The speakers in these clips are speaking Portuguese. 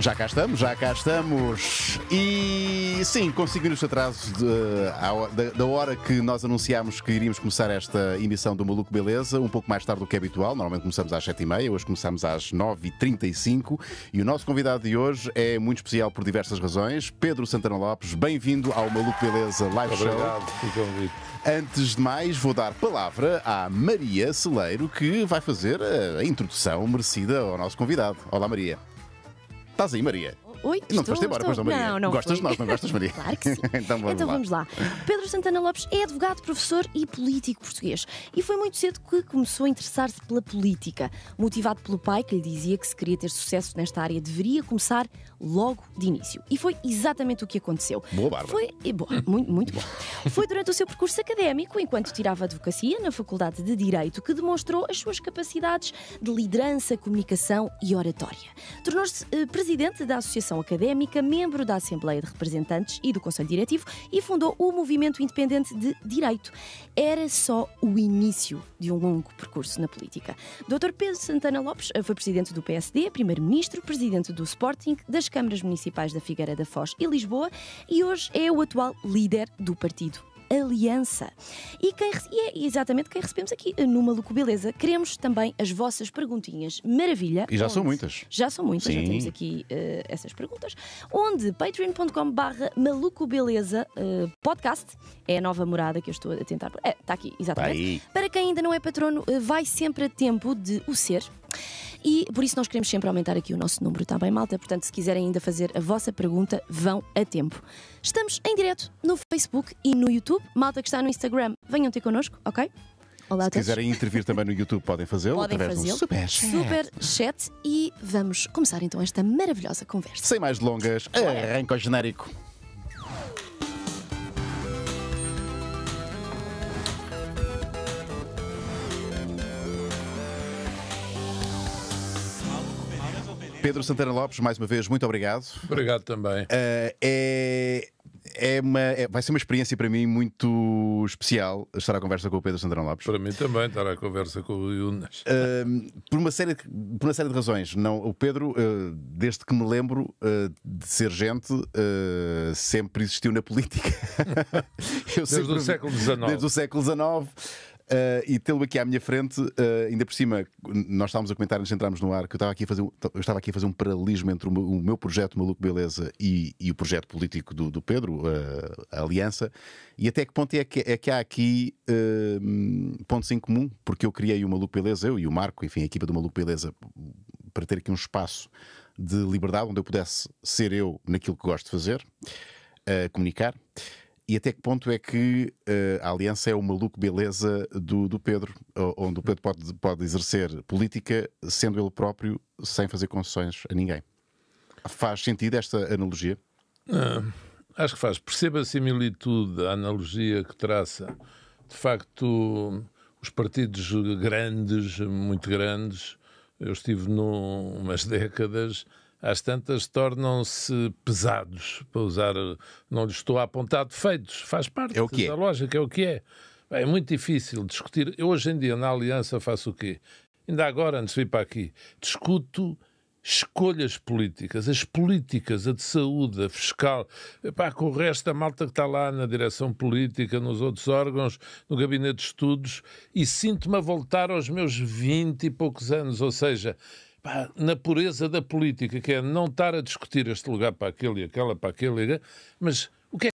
Já cá estamos, já cá estamos. E sim, conseguimos os atrasos de, da, da, hora que nós anunciámos que iríamos começar esta emissão do Maluco Beleza, um pouco mais tarde do que é habitual. Normalmente começamos às 7h30, hoje começamos às 9h35. E o nosso convidado de hoje é muito especial por diversas razões. Pedro Santana Lopes, bem-vindo ao Maluco Beleza Live Show. Obrigado, convite. Antes de mais, vou dar palavra à Maria Celeiro, que vai fazer a introdução merecida ao nosso convidado. Olá, Maria. Estás aí, Maria? Oi, não estou, embora, estou. pois não, Não, não gostas de nós, não gostas, Maria? claro que sim. então vamos, então lá. vamos lá. Pedro Santana Lopes é advogado, professor e político português. E foi muito cedo que começou a interessar-se pela política. Motivado pelo pai, que lhe dizia que se queria ter sucesso nesta área, deveria começar logo de início. E foi exatamente o que aconteceu. Boa barba. Foi, eh, boa, muito, muito bom. Foi durante o seu percurso académico, enquanto tirava advocacia na Faculdade de Direito, que demonstrou as suas capacidades de liderança, comunicação e oratória. Tornou-se eh, presidente da Associação formação académica, membro da Assembleia de Representantes e do Conselho Diretivo e fundou o Movimento Independente de Direito. Era só o início de um longo percurso na política. Dr. Pedro Santana Lopes eh, foi presidente do PSD, primeiro-ministro, presidente do Sporting, das câmaras municipais da Figueira da Foz e Lisboa e hoje é o atual líder do partido Aliança. E, quem, e é exatamente quem recebemos aqui numa Lucubeleza. Beleza. Queremos também as vossas perguntinhas. Maravilha. E já onde, são muitas. Já são muitas, Sim. já temos aqui uh, essas perguntas. Onde patreon.com barra maluco beleza uh, podcast é a nova morada que eu estou a tentar. Está eh, aqui, exatamente. Tá Para quem ainda não é patrono, vai sempre a tempo de o ser e por isso nós queremos sempre aumentar aqui o nosso número, está bem, malta? Portanto, se quiserem ainda fazer a vossa pergunta, vão a tempo. Estamos em direto no Facebook e no YouTube. Malta que está no Instagram, venham ter connosco, ok? Olá Se quiserem intervir também no YouTube, podem fazê-lo podem através fazê do Super Chat. Super Chat. E vamos começar então esta maravilhosa conversa. Sem mais delongas, arranca o genérico. Pedro Santana Lopes, mais uma vez, muito obrigado. Obrigado também. Uh, é, é uma, é, vai ser uma experiência para mim muito especial estar à conversa com o Pedro Santana Lopes. Para mim também estar à conversa com o Yunas. Uh, por, uma série, por uma série de razões. Não, o Pedro, uh, desde que me lembro de ser gente, sempre existiu na política. desde, sempre, desde o século XIX. Desde o século XIX. Uh, e tê-lo aqui à minha frente, uh, ainda por cima, nós estávamos a comentar antes de entrarmos no ar que eu estava aqui a fazer um, eu estava aqui a fazer um paralelismo entre o meu, o meu projeto Maluco Beleza e, e, o projeto político do, do Pedro, uh, a Aliança, e até que ponto é que, é que há aqui pontos em comum, porque eu criei o Maluco Beleza, eu e o Marco, enfim, a equipa do Maluco Beleza, para ter aqui um espaço de liberdade onde eu pudesse ser eu naquilo que gosto de fazer, comunicar e até que ponto é que uh, a aliança é o maluco beleza do, do Pedro, onde o Pedro pode, pode exercer política sendo ele próprio, sem fazer concessões a ninguém? Faz sentido esta analogia? Ah, acho que faz. Perceba a similitude, a analogia que traça. De facto, os partidos grandes, muito grandes, eu estive numas décadas às tantas tornam-se pesados, para usar, não lhes estou a apontar defeitos, faz parte é o que é. da é. lógica, é o que é. É muito difícil discutir. Eu hoje em dia na Aliança faço o quê? Ainda agora, antes de vir para aqui, discuto escolhas políticas, as políticas, a de saúde, a fiscal, pá, com o resto da malta que está lá na direção política, nos outros órgãos, no gabinete de estudos, e sinto-me a voltar aos meus vinte e poucos anos, ou seja, pá, na pureza da política, que é não estar a discutir este lugar para aquele e aquela para aquele, mas o que é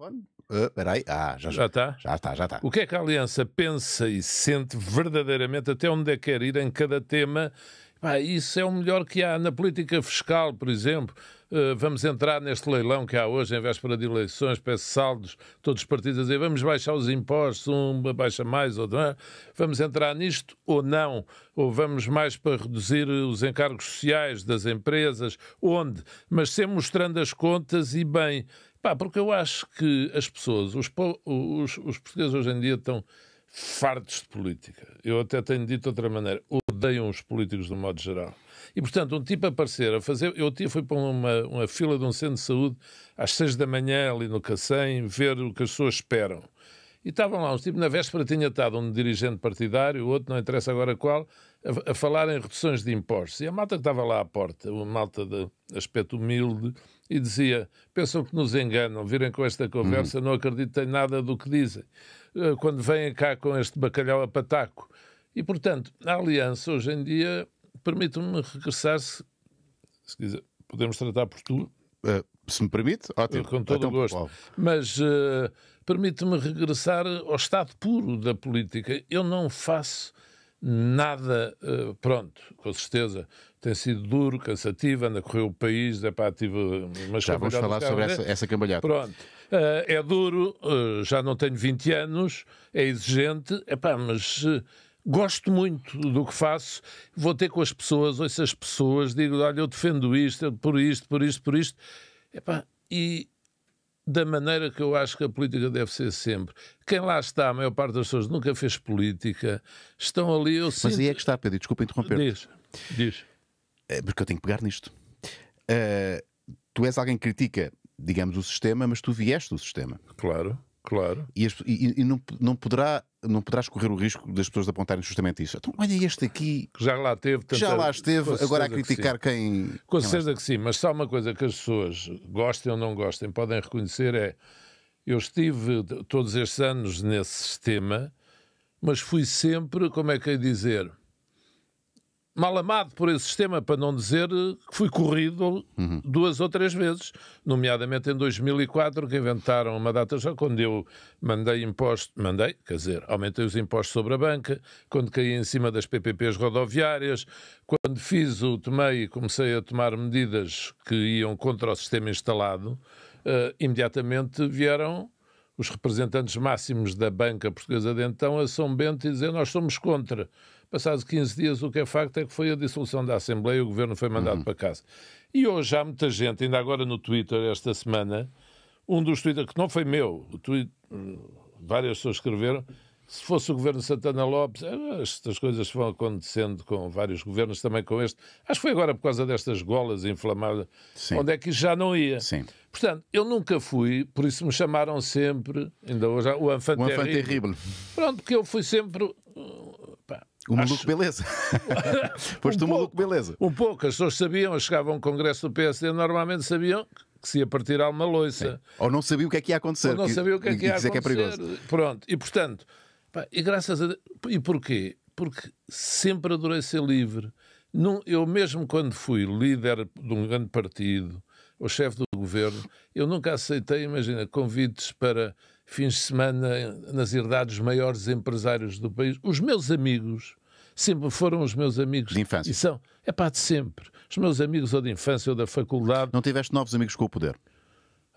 uh, ah, já, já, está? Já está, O que é que a Aliança pensa e sente verdadeiramente até onde é que quer ir em cada tema? Pá, isso é o melhor que há na política fiscal, por exemplo. Eh, vamos entrar neste leilão que há hoje, em véspera de eleições, peço saldos, todos os partidos a dizer vamos baixar os impostos, um baixa mais, outro não. É? Vamos entrar nisto ou não? Ou vamos mais para reduzir os encargos sociais das empresas? Onde? Mas sempre mostrando as contas e bem. Pá, porque eu acho que as pessoas, os, os, os portugueses hoje em dia estão fartos de política. Eu até tenho dito de outra maneira odeiam os políticos de um modo geral. E, portanto, um tipo a aparecer a fazer. Eu fui para uma, uma fila de um centro de saúde às seis da manhã, ali no Cacém, ver o que as pessoas esperam. E estavam lá uns tipos, na véspera tinha estado um dirigente partidário, outro, não interessa agora qual, a, a falar em reduções de impostos. E a malta que estava lá à porta, uma malta de aspecto humilde, e dizia: pensam que nos enganam, virem com esta conversa, uhum. não acreditem nada do que dizem. Eh, quando vêm cá com este bacalhau a pataco. E, portanto, a aliança hoje em dia permite-me regressar-se, se quiser, podemos tratar por tu. Uh, se me permite, ótimo. Com todo então, o gosto. Mas uh, permite-me regressar ao estado puro da política. Eu não faço nada uh, pronto, com certeza. Tem sido duro, cansativo, anda a correr o país, é pá, tive uma Já vamos falar sobre essa, essa cambalhada. Pronto. é duro, já não tenho 20 anos, é exigente, é pá, mas gosto muito do que faço, vou ter com as pessoas, ouço as pessoas, digo, olha, eu defendo isto, por isto, por isto, por isto. Epá, e da maneira que eu acho que a política deve ser sempre. Quem lá está, a maior parte das pessoas nunca fez política, estão ali, eu sinto... Mas aí é que está, Pedro, desculpa interromper. -te. Diz, diz. É porque eu tenho que pegar nisto. Uh, tu és alguém que critica, digamos, o sistema, mas tu vieste do sistema. Claro. Claro. E, as, e, e não, não, poderá, não poderás correr o risco das pessoas apontarem justamente isso. Então, olha este aqui. Que já lá teve. Já lá esteve, agora a criticar que quem. Com certeza é. que sim, mas só uma coisa que as pessoas, gostem ou não gostem, podem reconhecer é. Eu estive todos estes anos nesse sistema, mas fui sempre, como é que eu ia dizer, mal amado por esse sistema, para não dizer eh, que fui corrido uhum. duas ou três vezes, nomeadamente em 2004, que inventaram uma data já quando eu mandei impostos, mandei, quer dizer, aumentei os impostos sobre a banca, quando caí em cima das PPPs rodoviárias, quando fiz o tomei e comecei a tomar medidas que iam contra o sistema instalado, uh, imediatamente vieram os representantes máximos da banca portuguesa de então a São Bento e dizer nós somos contra. Passados 15 dias, o que é facto é que foi a dissolução da Assembleia, o governo foi mandado uhum. para casa. E hoje há muita gente, ainda agora no Twitter, esta semana, um dos Twitter, que não foi meu, o tweet, eh, várias pessoas escreveram, se fosse o governo Santana Lopes, eh, estas coisas vão acontecendo com vários governos, também com este. Acho que foi agora por causa destas golas inflamadas, Sim. onde é que já não ia. Sim. Portanto, eu nunca fui, por isso me chamaram sempre, ainda hoje, o Anfante Terrible. Pronto, porque eu fui sempre eh, o maluco Acho... beleza. Foste um o maluco beleza. Um pouco, as pessoas sabiam, chegavam ao Congresso do PSD, normalmente sabiam que se ia partir alguma loiça. Ou não sabia o que é que ia acontecer. Ou não sabia o que é que ia acontecer. Que é perigoso. Pronto, e portanto, pá, e graças a Deus, e porquê? Porque sempre adorei ser livre. eu mesmo quando fui líder de um grande partido, ou chefe do governo, eu nunca aceitei, imagina, convites para fins de semana nas herdades maiores empresários do país. Os meus amigos sempre foram os meus amigos. De infância. E são, é pá, de sempre. Os meus amigos ou de infância ou da faculdade. Não tiveste novos amigos com o poder?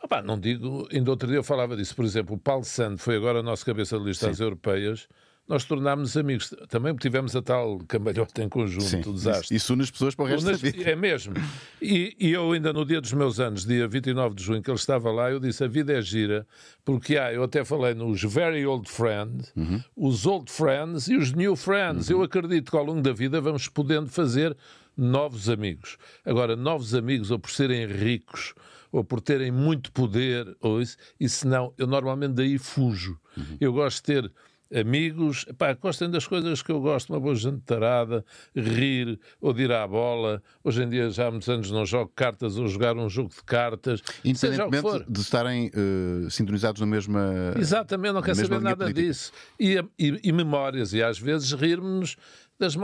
Ah, não digo. Ainda outro dia eu falava disso. Por exemplo, o Paulo Sando foi agora nosso cabeça de listas Sim. europeias nós tornámos amigos. Também tivemos a tal cambalhota em conjunto, Sim, desastre. Isso, isso une as pessoas para o resto da vida. É mesmo. E, e, eu ainda no dia dos meus anos, dia 29 de junho, que ele estava lá, eu disse, a vida é gira, porque há, eu até falei nos very old friends, uhum. os old friends e os new friends. Uhum. Eu acredito que ao longo da vida vamos podendo fazer novos amigos. Agora, novos amigos, ou por serem ricos, ou por terem muito poder, ou isso, se não, eu normalmente daí fujo. Uhum. Eu gosto de ter amigos. Pá, gostem das coisas que eu gosto, uma boa jantarada, rir, ou de ir à bola. Hoje em dia já há muitos anos não jogo cartas ou jogar um jogo de cartas. Independentemente de estarem uh, sintonizados na mesma. Exatamente, não quero saber nada política. disso. E, e, e memórias, e às vezes rirmos das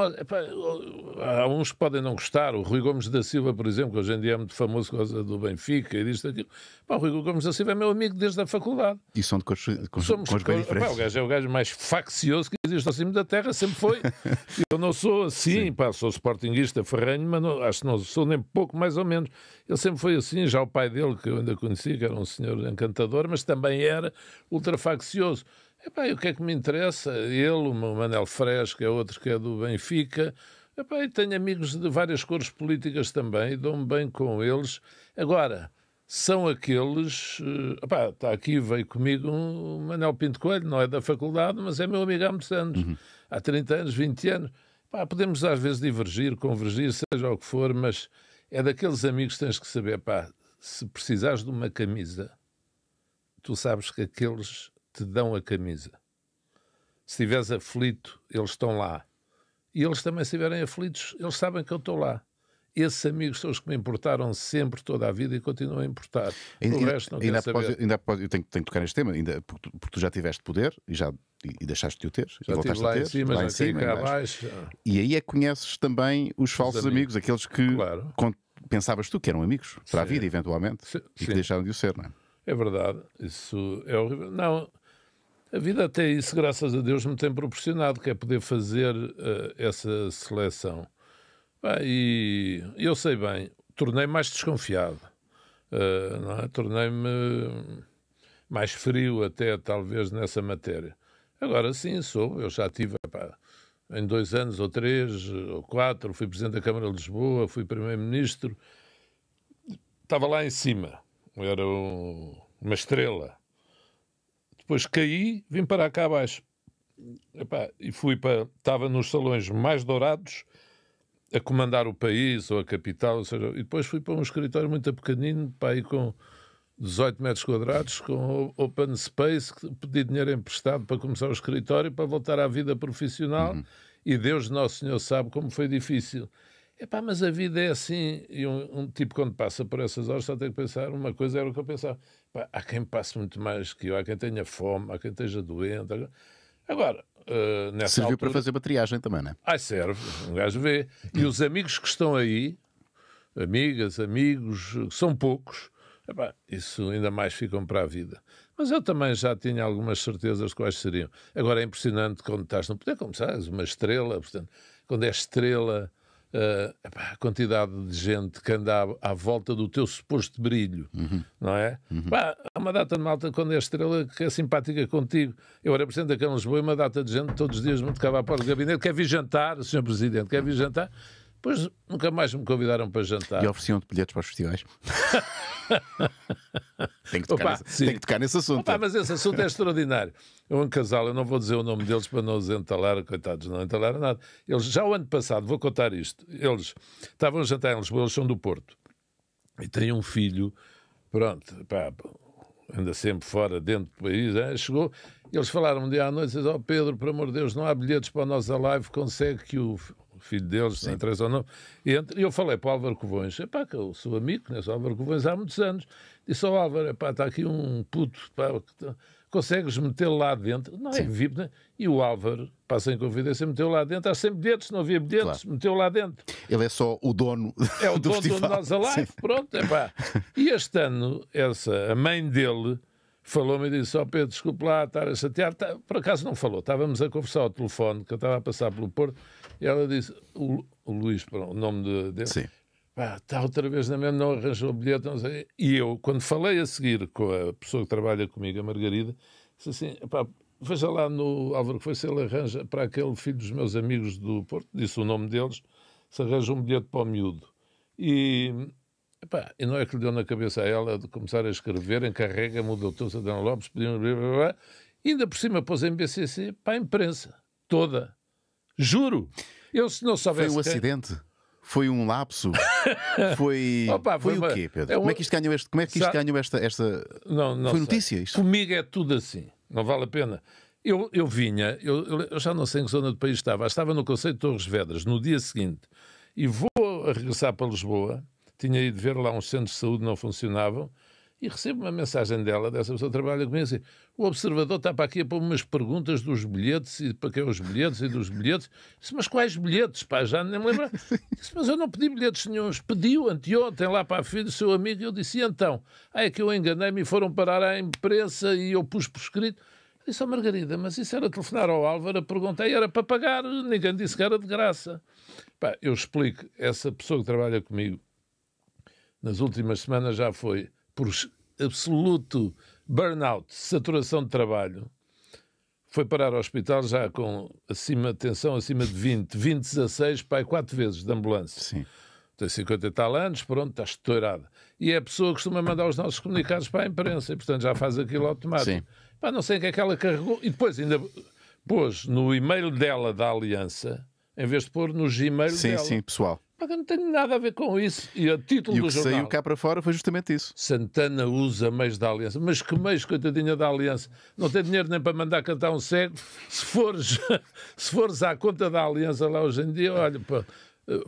Há uns que podem não gostar. O Rui Gomes da Silva, por exemplo, que hoje em dia é muito famoso por causa do Benfica e disto aquilo. o Rui Gomes da Silva é meu amigo desde a faculdade. E são de cores, com, Somos, cores bem diferentes. o gajo é o gajo mais faccioso que existe ao cimo da terra, sempre foi. Eu não sou assim, pá, sou sportinguista ferranho, mas não, acho que não sou nem pouco, mais ou menos. Ele sempre foi assim, já o pai dele, que eu ainda conheci, que era um senhor encantador, mas também era ultrafaccioso. Epá, e o que é que me interessa? Ele, o Manel Fresca, é outro que é do Benfica. Epá, e tenho amigos de várias cores políticas também, dou-me bem com eles. Agora, são aqueles. Eh, epá, está aqui, veio comigo o Manel Pinto Coelho, não é da faculdade, mas é meu amigo há muitos anos uhum. há 30 anos, 20 anos. Epá, podemos às vezes divergir, convergir, seja o que for, mas é daqueles amigos que tens que saber, se precisares de uma camisa, tu sabes que aqueles te dão a camisa. Se estiveres aflito, eles estão lá. E eles também, se estiverem aflitos, eles sabem que eu estou lá esses amigos são os que me importaram sempre toda a vida e continuam a importar. Ainda, o resto não ainda após, ainda após, eu tenho, tenho, que tocar neste tema, ainda, porque, porque, tu já tiveste poder e já e deixaste de o ter. Já estive lá, ter, lá em cima, abaixo. E aí é que conheces também os, os falsos amigos, amigos, aqueles que claro. pensavas tu que eram amigos para Sim. a vida, eventualmente, Sim. e que deixaram de o ser, não é? É verdade, isso é horrível. Não, a vida até isso, graças a Deus, me tem proporcionado, que é poder fazer uh, essa seleção. Bem, e eu sei bem, tornei me mais desconfiado, uh, é? tornei-me mais frio até, talvez, nessa matéria. Agora sim, sou, eu já tive, epá, em dois anos, ou três, ou quatro, fui Presidente da Câmara de Lisboa, fui Primeiro-Ministro, estava lá em cima, era uma estrela depois caí, vim para cá abaixo. Epá, e fui para. Estava nos salões mais dourados a comandar o país ou a capital, ou seja, e depois fui para um escritório muito pequenino, para aí com 18 metros quadrados, com open space, pedi dinheiro emprestado para começar o escritório, para voltar à vida profissional, uhum. e Deus Nosso Senhor sabe como foi difícil. Epá, mas a vida é assim, e um, um tipo quando passa por essas horas só tem que pensar, uma coisa era o que eu pensava, Pá, há quem passe muito mais que eu, há quem tenha fome, há quem esteja doente. Há... Agora, uh, nessa Serviu altura... para fazer uma triagem também, não é? Ah, serve, um gajo vê. E os amigos que estão aí, amigas, amigos, são poucos, epá, isso ainda mais ficam para a vida. Mas eu também já tinha algumas certezas quais seriam. Agora é impressionante quando estás no poder, como sabes, uma estrela, portanto, quando é estrela ah, a quantidade de gente que anda à, volta do teu suposto brilho, uhum. não é? Uhum. Pá, há uma data de malta, quando é estrela, que é simpática contigo. Eu era presidente da Câmara de Lisboa e uma data de gente todos os dias me tocava à porta do gabinete, quer vir jantar, senhor Presidente, quer vir jantar? Pois nunca mais me convidaram para jantar. E ofereciam-te bilhetes para os festivais? tem, que Opa, nesse, tem, que tocar nesse assunto. Opa, mas esse assunto é extraordinário. É um casal, eu não vou dizer o nome deles para não os entalar, coitados, não entalaram nada. Eles, já o ano passado, vou contar isto, eles estavam a jantar em Lisboa, eles são do Porto, e têm um filho, pronto, pá, anda sempre fora, dentro do país, hein? É, chegou, eles falaram um dia à noite, ó oh, Pedro, por amor de Deus, não há bilhetes para a nossa live, consegue que o filho deles, Sim. três ou não. E, eu falei para o Álvaro Covões, epá, que eu sou amigo, conheço o Álvaro Covões há muitos anos. Disse ao Álvaro, epá, está aqui um puto, pá, tá, consegues metê-lo lá dentro? Não é VIP, né? E o Álvaro, passa em confidência, meteu lá dentro. Há sempre dedos não havia dedos, claro. meteu lá dentro. Ele é só o dono É o do dono festival. do Nós Alive, Sim. pronto, epá. É e este ano, essa, a mãe dele falou-me e disse: Ó oh Pedro, desculpe lá estar a chatear. Tá, por acaso não falou, estávamos a conversar ao telefone, que eu estava a passar pelo Porto, e ela disse: o, o Luís, pronto, o nome de, dele. Sim. está outra vez na mesma, não arranjou bilhete. Não sei. E eu, quando falei a seguir com a pessoa que trabalha comigo, a Margarida, disse assim: pá, veja lá no Álvaro que foi se ele arranja para aquele filho dos meus amigos do Porto, disse o nome deles, se arranja um bilhete para o miúdo. E, epá, e não é que lhe deu na cabeça a ela de começar a escrever, encarrega-me o doutor Sadão Lopes, pediu, blá, blá, blá, ainda por cima pôs a MBCC para a imprensa toda. Juro. Eu, se não soubesse. Foi um acidente? Foi um lapso? foi. Opa, foi, foi o quê, Pedro? É um... Como é que isto ganhou, este... Como é que isto ganhou esta. esta... Não, não foi notícia isto? Comigo é tudo assim. Não vale a pena. Eu, eu vinha, eu, eu já não sei em que zona do país estava, estava no Conselho de Torres Vedras no dia seguinte e vou a regressar para Lisboa. Tinha ido ver lá um centro de saúde, não funcionavam e recebo uma mensagem dela, dessa pessoa que trabalha comigo, assim, o observador está para aqui a pôr umas perguntas dos bilhetes e para que é os bilhetes e dos bilhetes. Disse, mas quais bilhetes? Pá, já nem me lembro. Disse, mas eu não pedi bilhetes nenhum. Pediu anteontem lá para a filha do seu amigo e eu disse, e então? Ah, é que eu enganei-me e foram parar à imprensa e eu pus por escrito. disse, oh, Margarida, mas isso era telefonar ao Álvaro, perguntei, era para pagar, ninguém disse que era de graça. Pá, eu explico, essa pessoa que trabalha comigo nas últimas semanas já foi por absoluto burnout, saturação de trabalho, foi parar ao hospital já com acima de tensão acima de 20, 20, 16, pai, quatro vezes de ambulância. Sim. Tem 50 e tal anos, pronto, está estourada. E é a pessoa que costuma mandar os nossos comunicados para a imprensa e, portanto, já faz aquilo automático. Sim. Pá, não sei o que é que ela carregou. E depois ainda pôs no e-mail dela da Aliança, em vez de pôr no Gmail sim, dela. Sim, sim, pessoal eu não tenho nada a ver com isso. E o título e do o que jornal, saiu cá para fora foi justamente isso. Santana usa meios da Aliança. Mas que meios, coitadinha da Aliança? Não tem dinheiro nem para mandar cantar um cego. Se fores, se fores à conta da Aliança lá hoje em dia, olha, pá,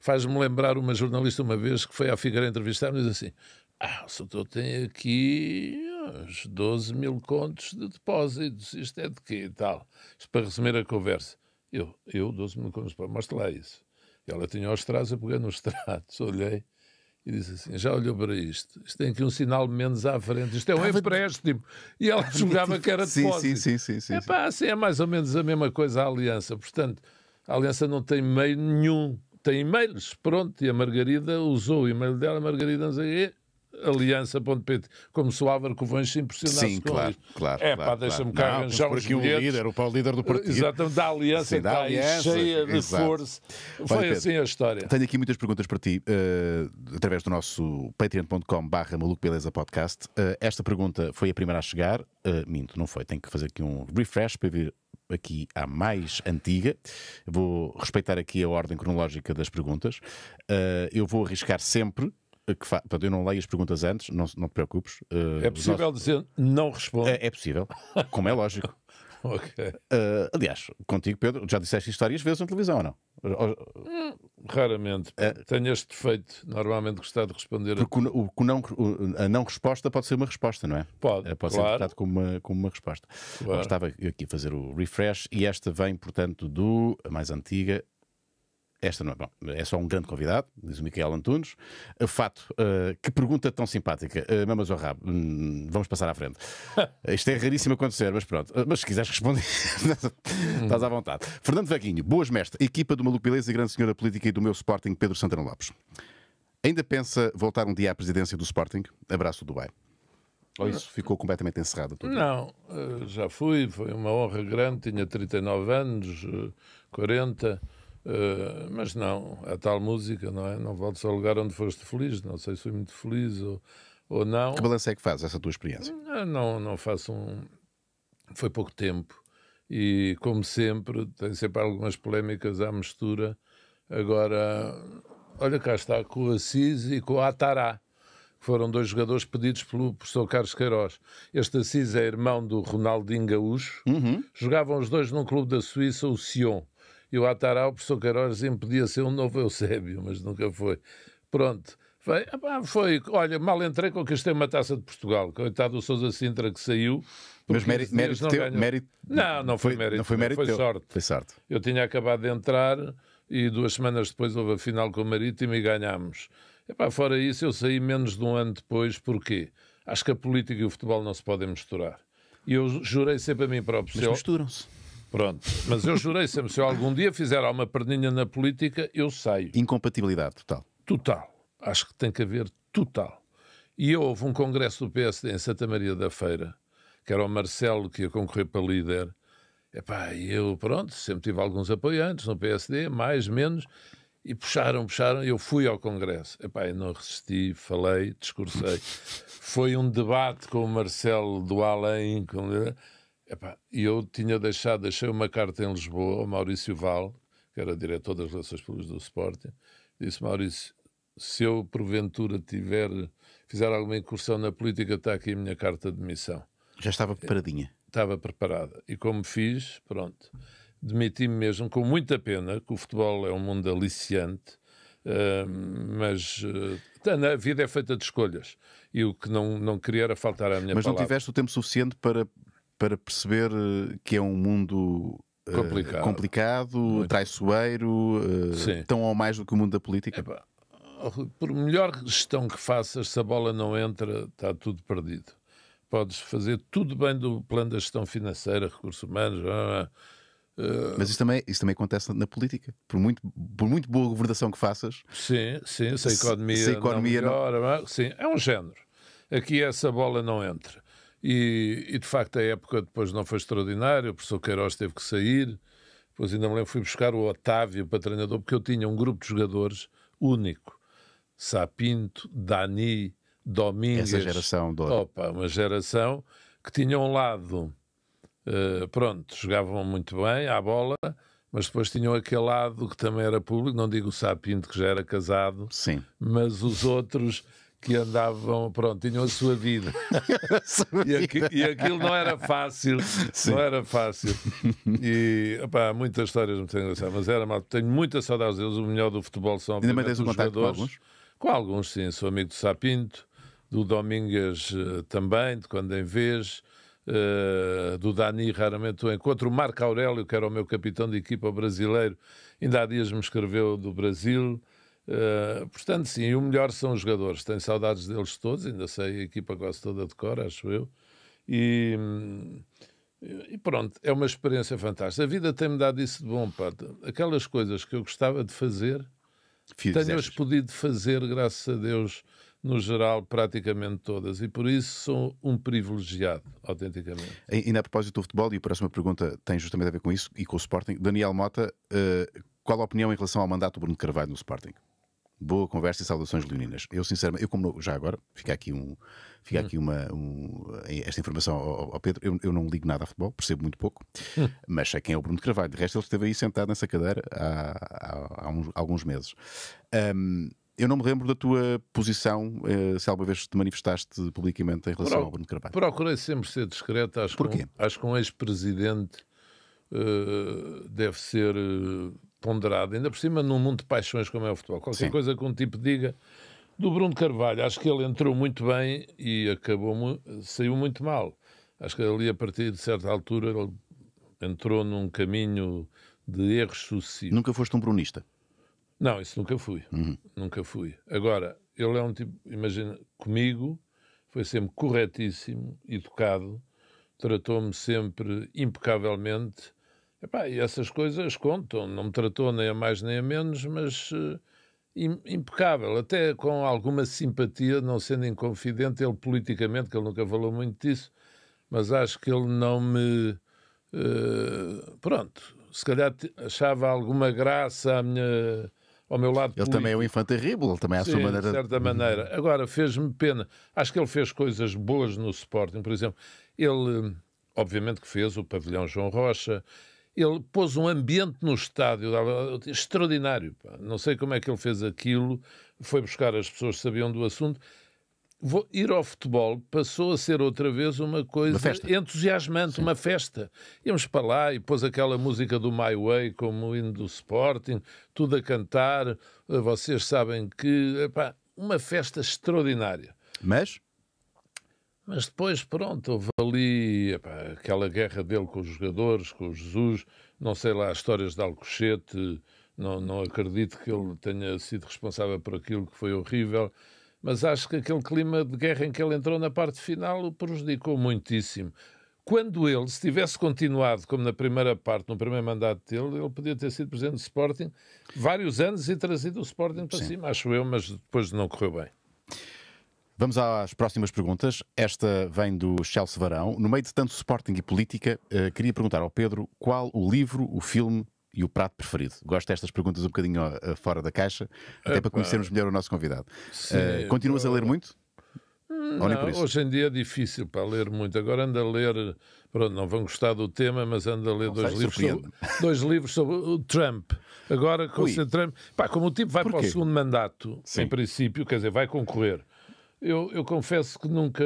faz-me lembrar uma jornalista uma vez que foi à Figueira entrevistar-me e disse assim ah, o senhor tem aqui uns 12 mil contos de depósitos, isto é de quê e tal. Isto para resumir a conversa. Eu, eu 12 mil contos, mostra lá isso. Ela tinha os trás, eu peguei nos traços, olhei e disse assim: Já olhou para isto? Isto tem aqui um sinal menos à frente, isto é um Estava... empréstimo. E ela julgava que era depósito. Sim, sim, sim. sim, Epá, assim é mais ou menos a mesma coisa a aliança. Portanto, a aliança não tem meio nenhum. Tem e-mails, pronto, e a Margarida usou o e-mail dela, a Margarida não sei aliança.pt, como se o Álvaro Covões se impressionasse Sim, com claro, isso. claro. É claro, pá, deixa-me claro. cá arranjar uns bilhetes. o líder, o pau líder do partido. Exatamente, da aliança Sim, da tá aliança, cheia de exato. força. Foi assim a história. Tenho aqui muitas perguntas para ti, uh, através do nosso patreon.com barra maluco podcast. Uh, esta pergunta foi a primeira a chegar, uh, minto, não foi, tenho que fazer aqui um refresh para ver aqui à mais antiga. Vou respeitar aqui a ordem cronológica das perguntas. eu vou arriscar sempre eh, que fa... Portanto, eu não leio as perguntas antes, não, não te preocupes. Uh, é possível nossos... dizer não responde É, é possível, como é lógico. ok. uh, aliás, contigo, Pedro, já disseste isto várias vezes na televisão, ou não? Hum, raramente. Uh, Tenho este defeito, normalmente gostado de responder. Porque a... o, o, não, o, a não resposta pode ser uma resposta, não é? Pode. Pode claro. ser tratado como uma, como uma resposta. Claro. Eu estava aqui a fazer o refresh e esta vem, portanto, do. a mais antiga, esta não é, bom, é só um grande convidado, diz o Miquel Antunes. Eh, fato, uh, que pergunta tão simpática. Uh, mamas ao rabo, hum, vamos passar à frente. Isto é raríssimo acontecer, mas pronto. Uh, mas se quiseres responder, hum. estás à vontade. Fernando Vaguinho, boas mestre, equipa do Maluco Beleza e grande senhora política e do meu Sporting, Pedro Santana Lopes. Ainda pensa voltar um dia à presidência do Sporting? Abraço do Dubai. Ou isso ficou completamente encerrado? Tudo? Não, já fui, foi uma honra grande, tinha 39 anos, 40 eh, mas não, a tal música, não é? Não voltes ao lugar onde foste feliz, não sei se fui muito feliz ou, ou não. Que balanço é que faz essa tua experiência? Não, eh, não, não faço um. Foi pouco tempo e, como sempre, tem sempre algumas polémicas à mistura. Agora, olha cá está, com o Assis e com o Atará, que foram dois jogadores pedidos pelo professor Carlos Queiroz. Este Assis é irmão do Ronaldinho Gaúcho. Uhum. Jogavam os dois num clube da Suíça, o Sion. E o Atarau, o professor Queiroz, podia ser um novo Eusébio, mas nunca foi. Pronto. Foi, ah, foi, olha, mal entrei, conquistei uma taça de Portugal. Coitado do Sousa Sintra que saiu. Mas mérito, mérito não teu? Ganhou. Mérito, não, não foi, foi mérito. Não foi mérito foi teu. sorte. Foi sorte. Eu tinha acabado de entrar e duas semanas depois houve a final com o Marítimo e ganhámos. Epá, fora isso, eu saí menos de um ano depois. Porquê? Acho que a política e o futebol não se podem misturar. E eu jurei sempre a mim próprio. Mas misturam-se. Pronto, mas eu jurei sempre, se eu algum dia fizer alguma perninha na política, eu saio. Incompatibilidade total. Total. Acho que tem que haver total. E houve um congresso do PSD em Santa Maria da Feira, que era o Marcelo que ia concorrer para líder. Epá, eu, pronto, sempre tive alguns apoiantes no PSD, mais, menos, e puxaram, puxaram, eu fui ao Congresso. Epá, eu não resisti, falei, discursei. Foi um debate com o Marcelo do Além, com e eu tinha deixado, deixei uma carta em Lisboa ao Maurício Val, que era diretor das Relações Públicas do Sporting, disse, Maurício, se eu porventura tiver, fizer alguma incursão na política, está aqui a minha carta de demissão. Já estava preparadinha? Estava preparada. E como fiz, pronto, demiti-me mesmo, com muita pena, que o futebol é um mundo aliciante, Uh, mas uh, eh, a vida é feita de escolhas e o que não, não queria era faltar à minha mas palavra. Mas não tiveste o tempo suficiente para para perceber eh, que é um mundo eh, complicado, complicado traiçoeiro, eh, tão ou mais do que o mundo da política? Oh, por melhor gestão que faças, se a bola não entra, está tudo perdido. Podes fazer tudo bem do plano da gestão financeira, recursos humanos. Mas isso também, isso também acontece na política. Por muito, por muito boa governação que faças. Sim, sim, se a economia, se, a economia não melhora, não... É? Sim, é um género. Aqui essa bola não entra. E, e, de facto a época depois não foi extraordinária, o professor Queiroz teve que sair, depois ainda me lembro, fui buscar o Otávio para treinador, porque eu tinha um grupo de jogadores único, Sapinto, Dani, Domingues... Essa geração do... Opa, uma geração que tinha um lado, uh, pronto, jogavam muito bem à bola, mas depois tinham aquele lado que também era público, não digo o Sapinto que já era casado, Sim. mas os outros que andavam, pronto, tinham a sua vida. a sua vida. E, aquilo, e, aquilo não era fácil. Sim. Não era fácil. E, há muitas histórias muito engraçadas, mas era mal. Tenho muita saudade deles. O melhor do futebol são Ainda os jogadores. Com alguns? com alguns, sim. Sou amigo do Sapinto, do Domingas eh, também, de quando em vez. Uh, do Dani, raramente o encontro. O Marco Aurélio, que era o meu capitão de equipa brasileiro, ainda há dias me escreveu do Brasil. Eh, portanto, sim, o melhor são os jogadores. Tenho saudades deles todos, ainda sei a equipa quase toda de cor, acho eu. E, e pronto, é uma experiência fantástica. A vida tem-me dado isso de bom, pá. Aquelas coisas que eu gostava de fazer, tenho-as podido fazer, graças a Deus, no geral, praticamente todas. E por isso sou um privilegiado, autenticamente. E, e propósito do futebol, e a próxima pergunta tem justamente a ver com isso e com o Sporting. Daniel Mota, uh, qual a opinião em relação ao mandato do Bruno Carvalho no Sporting? boa conversa e saudações leoninas. Eu, sinceramente, eu como não, já agora, fica aqui, um, fica aqui hum. uma, um, esta informação ao, ao Pedro, eu, eu, não ligo nada a futebol, percebo muito pouco, hum. mas sei quem é o Bruno Carvalho. De resto, ele esteve aí sentado nessa cadeira há, há, há, uns, há alguns meses. Um, eu não me lembro da tua posição, eh, se alguma vez te manifestaste publicamente em relação Pro, ao Bruno Carvalho. Procurei sempre ser discreto, acho Porquê? que um, acho que um ex-presidente uh, deve ser... Uh, ponderado, ainda por cima num mundo de paixões como é o futebol. Qualquer Sim. coisa que um tipo diga. Do Bruno Carvalho, acho que ele entrou muito bem e acabou saiu muito mal. Acho que ali, a partir de certa altura, ele entrou num caminho de erros sucessivos. Nunca foste um brunista? Não, isso nunca fui. Uhum. Nunca fui. Agora, ele é um tipo, imagina, comigo foi sempre corretíssimo, educado, tratou-me sempre impecavelmente Epá, e essas coisas contam, não me tratou nem a mais nem a menos, mas uh, impecável, até com alguma simpatia, não sendo inconfidente, ele politicamente, que ele nunca falou muito disso, mas acho que ele não me. Uh, pronto, se calhar achava alguma graça à minha, ao meu lado. Ele político. também é o um infante terrível, também é a Sim, sua maneira. De certa maneira. Uhum. Agora, fez-me pena. Acho que ele fez coisas boas no Sporting, por exemplo, ele, obviamente, que fez o pavilhão João Rocha ele pôs um ambiente no estádio extraordinário. Pá. Não sei como é que ele fez aquilo, foi buscar as pessoas que sabiam do assunto. Vou, ir ao futebol passou a ser outra vez uma coisa uma entusiasmante, Sim. uma festa. Íamos para lá e pôs aquela música do My Way como hino do Sporting, tudo a cantar. Vocês sabem que, epá, uma festa extraordinária. Mas? Mas depois, pronto, houve ali epá, aquela guerra dele com os jogadores, com o Jesus, não sei lá, histórias de Alcochete, não, não acredito que ele tenha sido responsável por aquilo que foi horrível, mas acho que aquele clima de guerra em que ele entrou na parte final o prejudicou muitíssimo. Quando ele, se tivesse continuado como na primeira parte, no primeiro mandato dele, ele podia ter sido presidente do Sporting vários anos e trazido o Sporting para Sim. cima, acho eu, mas depois não correu bem. Vamos às próximas perguntas. Esta vem do Chelsea Varão. No meio de tanto Sporting e política, eh, queria perguntar ao Pedro qual o livro, o filme e o prato preferido. Gosto destas perguntas um bocadinho eh, fora da caixa, até para conhecermos melhor o nosso convidado. Sim, uh, continuas eu... a ler muito? Não, hoje em dia é difícil para ler muito. Agora ando a ler, pronto, não vão gostar do tema, mas ando a ler dois livros, sobre, dois livros sobre o Trump. Agora, com o Trump, pá, como o tipo vai Porquê? para o segundo mandato, Sim. em princípio, quer dizer, vai concorrer eu, eu, confesso que nunca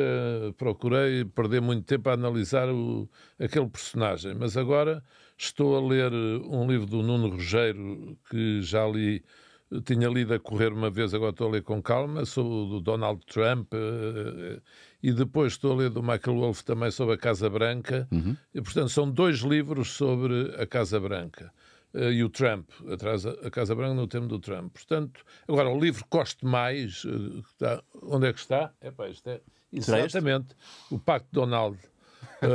procurei perder muito tempo a analisar o, aquele personagem, mas agora estou a ler eh, um livro do Nuno Rogeiro que já li, eh, tinha lido a correr uma vez, agora estou a ler com calma, sobre do Donald Trump, eh, e depois estou a ler do Michael Wolff também sobre a Casa Branca, uhum. e portanto são dois livros sobre a Casa Branca. Eh, e o Trump, atrás a Casa Branca no tempo do Trump. Portanto, agora o livro Coste Mais, eh, está, onde é que está? Epá, isto é exatamente o Pacto de Donald. Eh,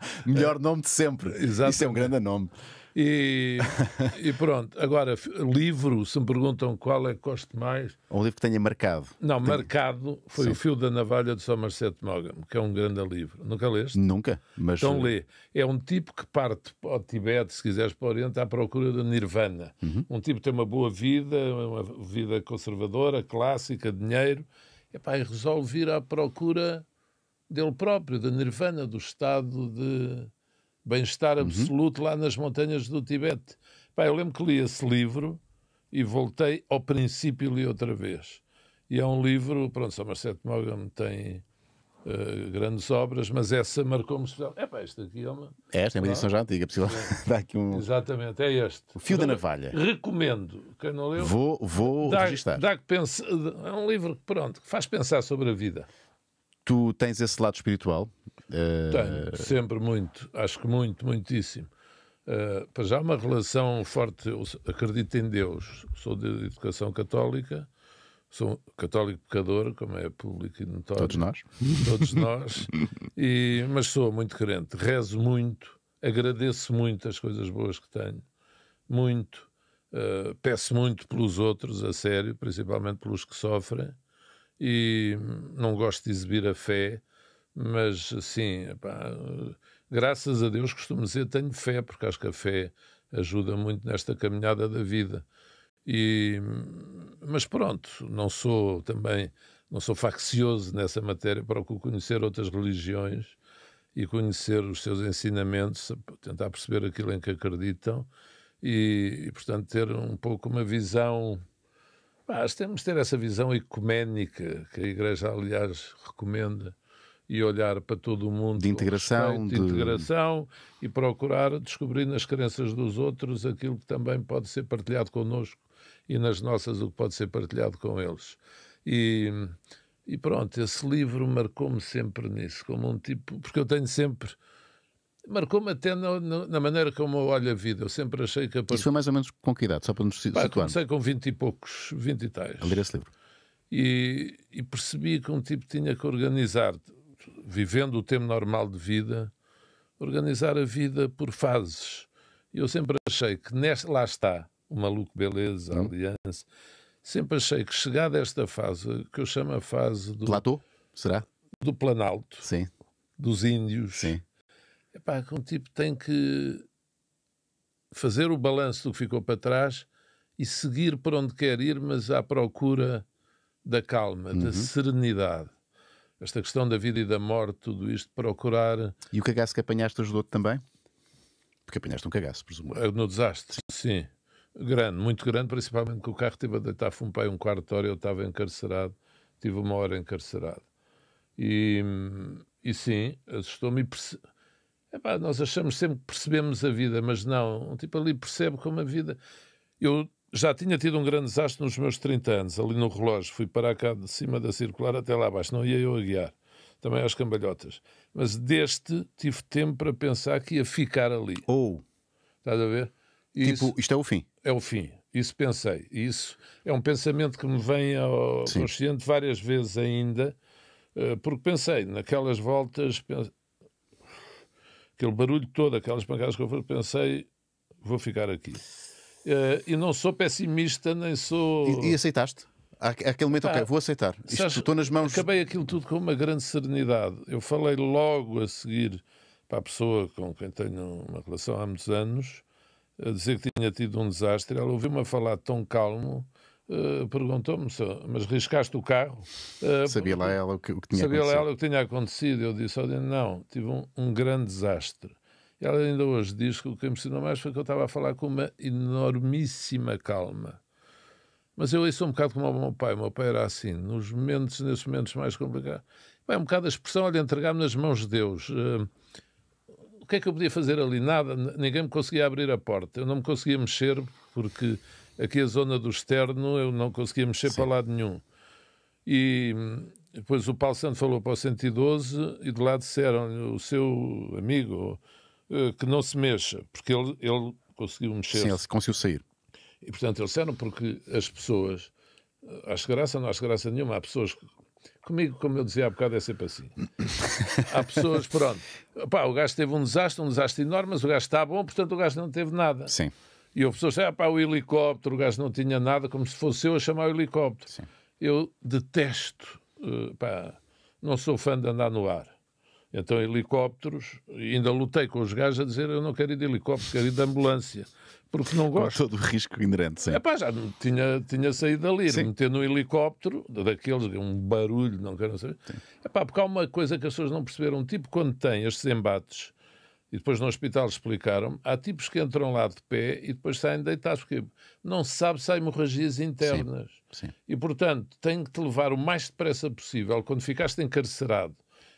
Melhor nome de sempre. Exatamente. Isso é um grande nome. E, e, pronto, agora, livro, se me perguntam qual é que gosto mais. Um livro que tenha marcado. Não, tenha... marcado foi Sim. O Fio da Navalha de Somerset Maugham, que é um grande livro. Nunca leste? Nunca, mas. Então eh, lê. É um tipo que parte ao Tibete, se quiseres, para o Oriente, à procura da Nirvana. Uhum. Um tipo que tem uma boa vida, uma vida conservadora, clássica, dinheiro. Epá, e resolve ir à procura dele próprio, da Nirvana, do estado de Bem-estar uhum. absoluto uhum. lá nas montanhas do Tibete. Pá, eu lembro que li esse livro e voltei ao princípio e li outra vez. E é um livro, pronto, só Marcelo Morgan tem uh, grandes obras, mas essa marcou-me especial. É pá, esta aqui é uma. É, esta é uma edição já antiga, possível. É. Dá aqui um... Exatamente, é este. O Fio da Navalha. Recomendo. Quem não leu. Vou, vou dá, registrar. Dá que pensa... É um livro que, pronto, que faz pensar sobre a vida. Tu tens esse lado espiritual? Eh, tenho, sempre muito, acho que muito, muitíssimo. Uh, para já uma relação forte, eu acredito em Deus, sou de educação católica, sou católico pecador, como é público e notório. Todos nós. Todos nós, e, mas sou muito crente, rezo muito, agradeço muito as coisas boas que tenho, muito, uh, peço muito pelos outros, a sério, principalmente pelos que sofrem, e não gosto de exibir a fé, mas assim, epá, graças a Deus costumo dizer tenho fé, porque acho que a fé ajuda muito nesta caminhada da vida. E, mas pronto, não sou também, não sou faccioso nessa matéria, procuro conhecer outras religiões e conhecer os seus ensinamentos, tentar perceber aquilo em que acreditam e, e portanto, ter um pouco uma visão mas temos de ter essa visão ecuménica que a Igreja, aliás, recomenda e olhar para todo o mundo de integração, respeito, de... integração e procurar descobrir nas crenças dos outros aquilo que também pode ser partilhado connosco e nas nossas o que pode ser partilhado com eles. E, e pronto, esse livro marcou-me sempre nisso, como um tipo, porque eu tenho sempre marcou-me até na, na, maneira como eu olho a vida. Eu sempre achei que a Isso foi mais ou menos com que idade, só para nos situar? Pá, comecei com 20 e poucos, 20 e tais. A ler esse livro. E, e percebi que um tipo tinha que organizar, vivendo o tempo normal de vida, organizar a vida por fases. E eu sempre achei que nesta, lá está, o maluco beleza, a hum. aliança. Sempre achei que chegada a esta fase, que eu chamo a fase do. Platô? Será? Do Planalto. Sim. Dos índios. Sim Epá, que um tipo tem que fazer o balanço do que ficou para trás e seguir por onde quer ir, mas à procura da calma, uhum. da serenidade. Esta questão da vida e da morte, tudo isto, procurar. E o cagaço que apanhaste ajudou-te também? Porque apanhaste um cagaço, presumo. Eh, no desastre, sim. Grande, muito grande, principalmente que o carro teve a deitar fumpei um quarto de hora, eu estava encarcerado, tive uma hora encarcerado. E, hum, e sim, assustou-me. E Epá, nós achamos sempre que percebemos a vida, mas não. Um tipo ali percebe como a vida. Eu já tinha tido um grande desastre nos meus 30 anos, ali no relógio. Fui para cá de cima da circular até lá abaixo. Não ia eu a guiar. Também às cambalhotas. Mas deste tive tempo para pensar que ia ficar ali. Ou. Oh. Estás a ver? E tipo, isto é o fim. É o fim. Isso pensei. Isso é um pensamento que me vem ao Sim. consciente várias vezes ainda, eh, porque pensei naquelas voltas. Pense aquele barulho todo, aquelas pancadas que eu falei, pensei, vou ficar aqui. Uh, e não sou pessimista, nem sou. E, e aceitaste? Aquele momento, ah, ok, vou aceitar. Isto, sabes, estou nas mãos. Acabei aquilo tudo com uma grande serenidade. Eu falei logo a seguir para a pessoa com quem tenho uma relação há muitos anos, a dizer que tinha tido um desastre. Ela ouviu-me falar tão calmo eh, perguntou-me, mas riscaste o carro? Uh, sabia lá ela o que, o que tinha sabia acontecido. Sabia lá ela o que tinha acontecido. Eu disse, olha, não, tive um, um grande desastre. ela ainda hoje diz que o que me ensinou mais foi que eu estava a falar com uma enormíssima calma. Mas eu isso um bocado como o meu pai. O meu pai era assim, nos momentos, nesses momentos mais complicados. Bem, um bocado a expressão, olha, entregar-me nas mãos de Deus. Uh, o que é que eu podia fazer ali? Nada, ninguém me conseguia abrir a porta. Eu não me conseguia mexer porque Aqui a zona do externo eu não conseguia mexer Sim. para lado nenhum. E hum, depois o Paulo Santos falou para o 112 e de lá disseram o seu amigo eh, que não se mexa, porque ele, ele conseguiu mexer. Sim, ele conseguiu sair. E portanto eles disseram porque as pessoas, eh, acho graça, não acho graça nenhuma, há pessoas Comigo, como eu dizia há bocado, é sempre assim. Há pessoas, pronto. o gajo teve um desastre, um desastre enorme, mas o gajo está bom, portanto o gajo não teve nada. Sim. E o professor ah, pá, o helicóptero, o gajo não tinha nada, como se fosse eu a chamar o helicóptero. Sim. Eu detesto, eh, pá, não sou fã de andar no ar. Então, helicópteros, ainda lutei com os gajos a dizer eu não quero ir de helicóptero, quero ir de ambulância, porque não gosto. Com todo o risco inerente, sim. É pá, já tinha, tinha saído dali, sim. meter no helicóptero, daqueles, um barulho, não quero saber. É pá, porque há uma coisa que as pessoas não perceberam, tipo quando tem estes embates e depois no hospital explicaram há tipos que entram lá de pé e depois saem deitados, porque não se sabe se há hemorragias internas. Sim, sim. E, portanto, tem que te levar o mais depressa possível, quando ficaste encarcerado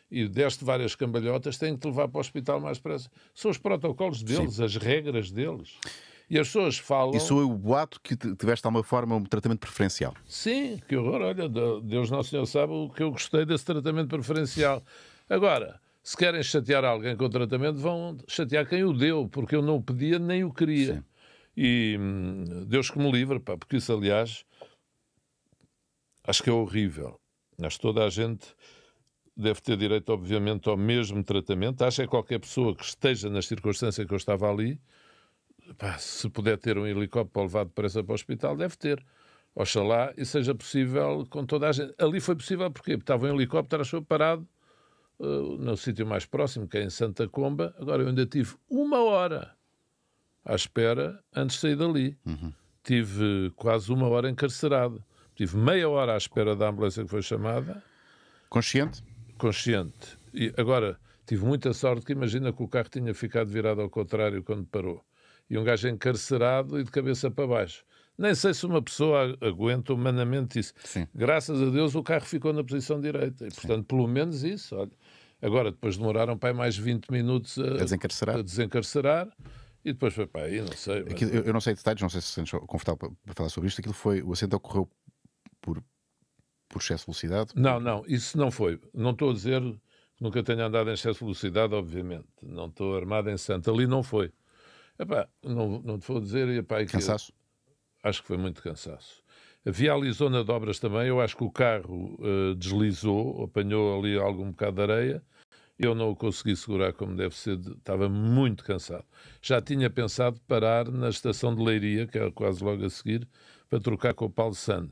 e deste várias cambalhotas, tem que te levar para o hospital mais depressa. São os protocolos deles, sim. as regras deles. E as pessoas falam. Isso é o boato que tiveste de alguma forma um tratamento preferencial. Sim, que horror. Olha, Deus Nosso Senhor sabe o que eu gostei desse tratamento preferencial. Agora, se querem chatear alguém com o tratamento, vão chatear quem o deu, porque eu não o pedia nem o queria. Sim. E hum, Deus que me livre, pá, porque isso, aliás, acho que é horrível. Acho que toda a gente deve ter direito, obviamente, ao mesmo tratamento. Acho que qualquer pessoa que esteja nas circunstâncias que eu estava ali, pá, se puder ter um helicóptero para depressa para o hospital, deve ter. Oxalá e seja possível com toda a gente. Ali foi possível porquê? porque estava um helicóptero, achou parado, eh, no sítio mais próximo, que é em Santa Comba. Agora, eu ainda tive uma hora à espera antes de sair dali. Uhum. Tive quase uma hora encarcerado. Tive meia hora à espera da ambulância que foi chamada. Consciente? Consciente. E agora, tive muita sorte que imagina que o carro tinha ficado virado ao contrário quando parou. E um gajo encarcerado e de cabeça para baixo. Nem sei se uma pessoa aguenta humanamente isso. Sim. Graças a Deus o carro ficou na posição direita. E, portanto, Sim. pelo menos isso. Olha, Agora, depois demoraram para mais 20 minutos a, a desencarcerar. A desencarcerar. E depois foi para aí, não sei. Mas... eu, eu, não sei detalhes, não sei se sentes confortável para falar sobre isto. Aquilo foi, o acidente ocorreu por, por excesso de velocidade? Não, não, isso não foi. Não estou a dizer que nunca tenha andado em excesso de velocidade, obviamente. Não estou armado em santo. Ali não foi. Epá, não, não te vou dizer. Epá, é cansaço? acho que foi muito cansaço. Havia ali zona de obras também. Eu acho que o carro uh, deslizou, apanhou ali algum bocado de areia eu não o consegui segurar como deve ser, estava muito cansado. Já tinha pensado parar na estação de Leiria, que era é quase logo a seguir, para trocar com o Paulo Sand.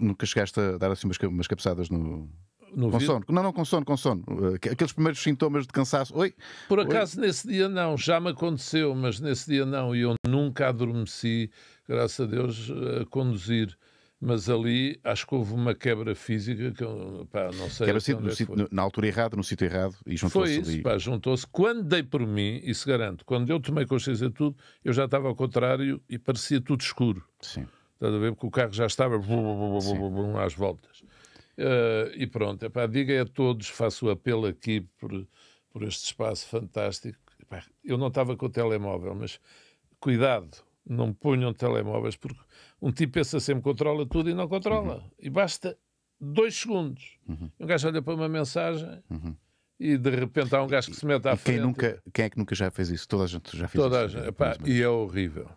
Nunca chegaste a dar assim umas, umas cabeçadas no. No com sono. Não, não, com sono, com sono. Eh, aqueles primeiros sintomas de cansaço. Oi? Por acaso, Oi? nesse dia não. Já me aconteceu, mas nesse dia não. E eu nunca adormeci, graças a Deus, a conduzir mas ali acho que houve uma quebra física que pá, não sei. Quebra sítio, é na altura errada, no sítio errado, e juntou-se. Foi isso, ali. pá, juntou-se. Quando dei por mim, e se garanto, quando eu tomei consciência de tudo, eu já estava ao contrário e parecia tudo escuro. Sim. Estás a ver? Porque o carro já estava às voltas. Uh, e pronto, diga a todos, faço o apelo aqui por, por este espaço fantástico. Epá, eu não estava com o telemóvel, mas cuidado, não ponham telemóveis, porque um tipo pensa sempre controla tudo e não controla. Uhum. E basta dois segundos. Uhum. Um gajo olha para uma mensagem uhum. e de repente há um gajo que se mete à e frente. Quem, nunca, quem é que nunca já fez isso? Toda a gente já fez Toda isso. A gente, né? epá, e é horrível.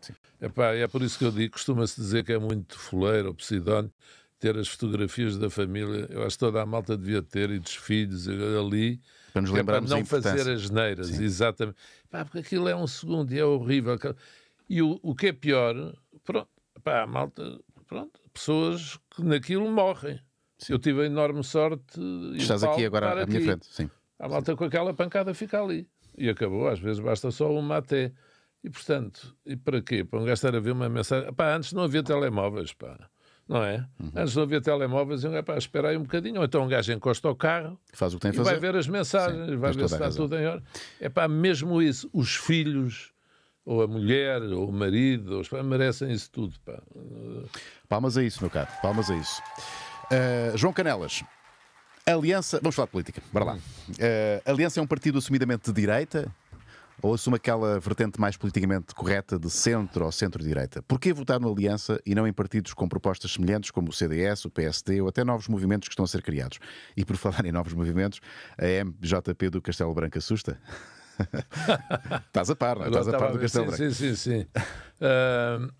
Epá, é por isso que eu digo, costuma-se dizer que é muito fuleiro, obsidónio, ter as fotografias da família. Eu acho que toda a malta devia ter e dos filhos ali. Para nos lembrarmos é para não fazer as neiras, Sim. exatamente. Epá, porque aquilo é um segundo e é horrível. E o, o que é pior, pronto, pá, malta, pronto, pessoas que naquilo morrem. Sim. Eu tive a enorme sorte. Estás aqui agora à minha frente, sim. A malta sim. com aquela pancada fica ali. E acabou, às vezes basta só uma até. E portanto, e para quê? Para um gajo estar a ver uma mensagem. Pá, antes não havia telemóveis, pá. Não é? Uhum. Antes não havia telemóveis, e um gajo, espera aí um bocadinho. Ou então um gajo encosta ao carro. Faz o que tem a fazer. Vai ver as mensagens, Sim, vai ver se está tudo em ordem É pá, mesmo isso. Os filhos ou a mulher, ou o marido, ou os pais, merecem isso tudo. Pá. Palmas a isso, meu caro, palmas a isso. Uh, João Canelas. Aliança, vamos falar de política, bora lá. Uh, Aliança é um partido assumidamente de direita ou assume aquela vertente mais politicamente correta de centro ou centro-direita? Porquê votar no Aliança e não em partidos com propostas semelhantes como o CDS, o PSD ou até novos movimentos que estão a ser criados? E por falar em novos movimentos, a MJP do Castelo Branco assusta? estás a par, não? É? Estás a par do Castelo Branco. Sim, sim, sim. Uh,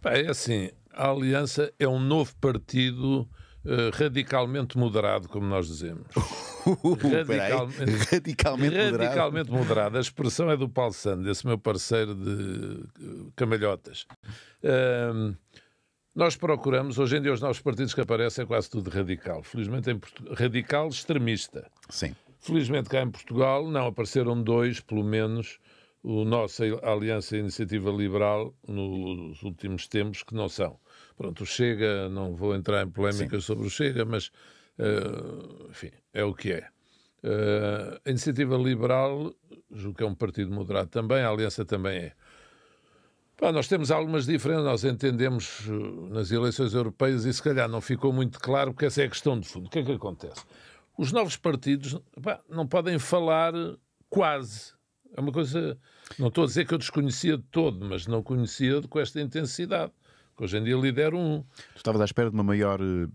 pá, é assim, a Aliança é um novo partido Uh, radicalmente moderado, como nós dizemos. Uh, radicalmente, moderado. radicalmente moderado. A expressão é do Paulo Sando, esse meu parceiro de eh, camalhotas. Uh, nós procuramos, hoje em dia, os novos partidos que aparecem é quase tudo radical. Felizmente, em Portugal, radical extremista. Sim. Felizmente cá em Portugal não apareceram dois, pelo menos, o nossa Aliança Iniciativa Liberal nos últimos tempos que não são. Pronto, o Chega, não vou entrar em polémica sobre o Chega, mas uh, enfim, é o que é. Uh, a Iniciativa Liberal, julgo que é um partido moderado também, a Aliança também é. nós temos algumas diferenças, nós entendemos eh, nas eleições europeias e se calhar não ficou muito claro porque essa é a questão de fundo. O que é que acontece? os novos partidos pá, não podem falar quase. É uma coisa. Não estou a dizer que eu desconhecia de todo, mas não conhecia com esta intensidade. Hoje em dia lidero um. Tu estavas à espera de uma maior, eh,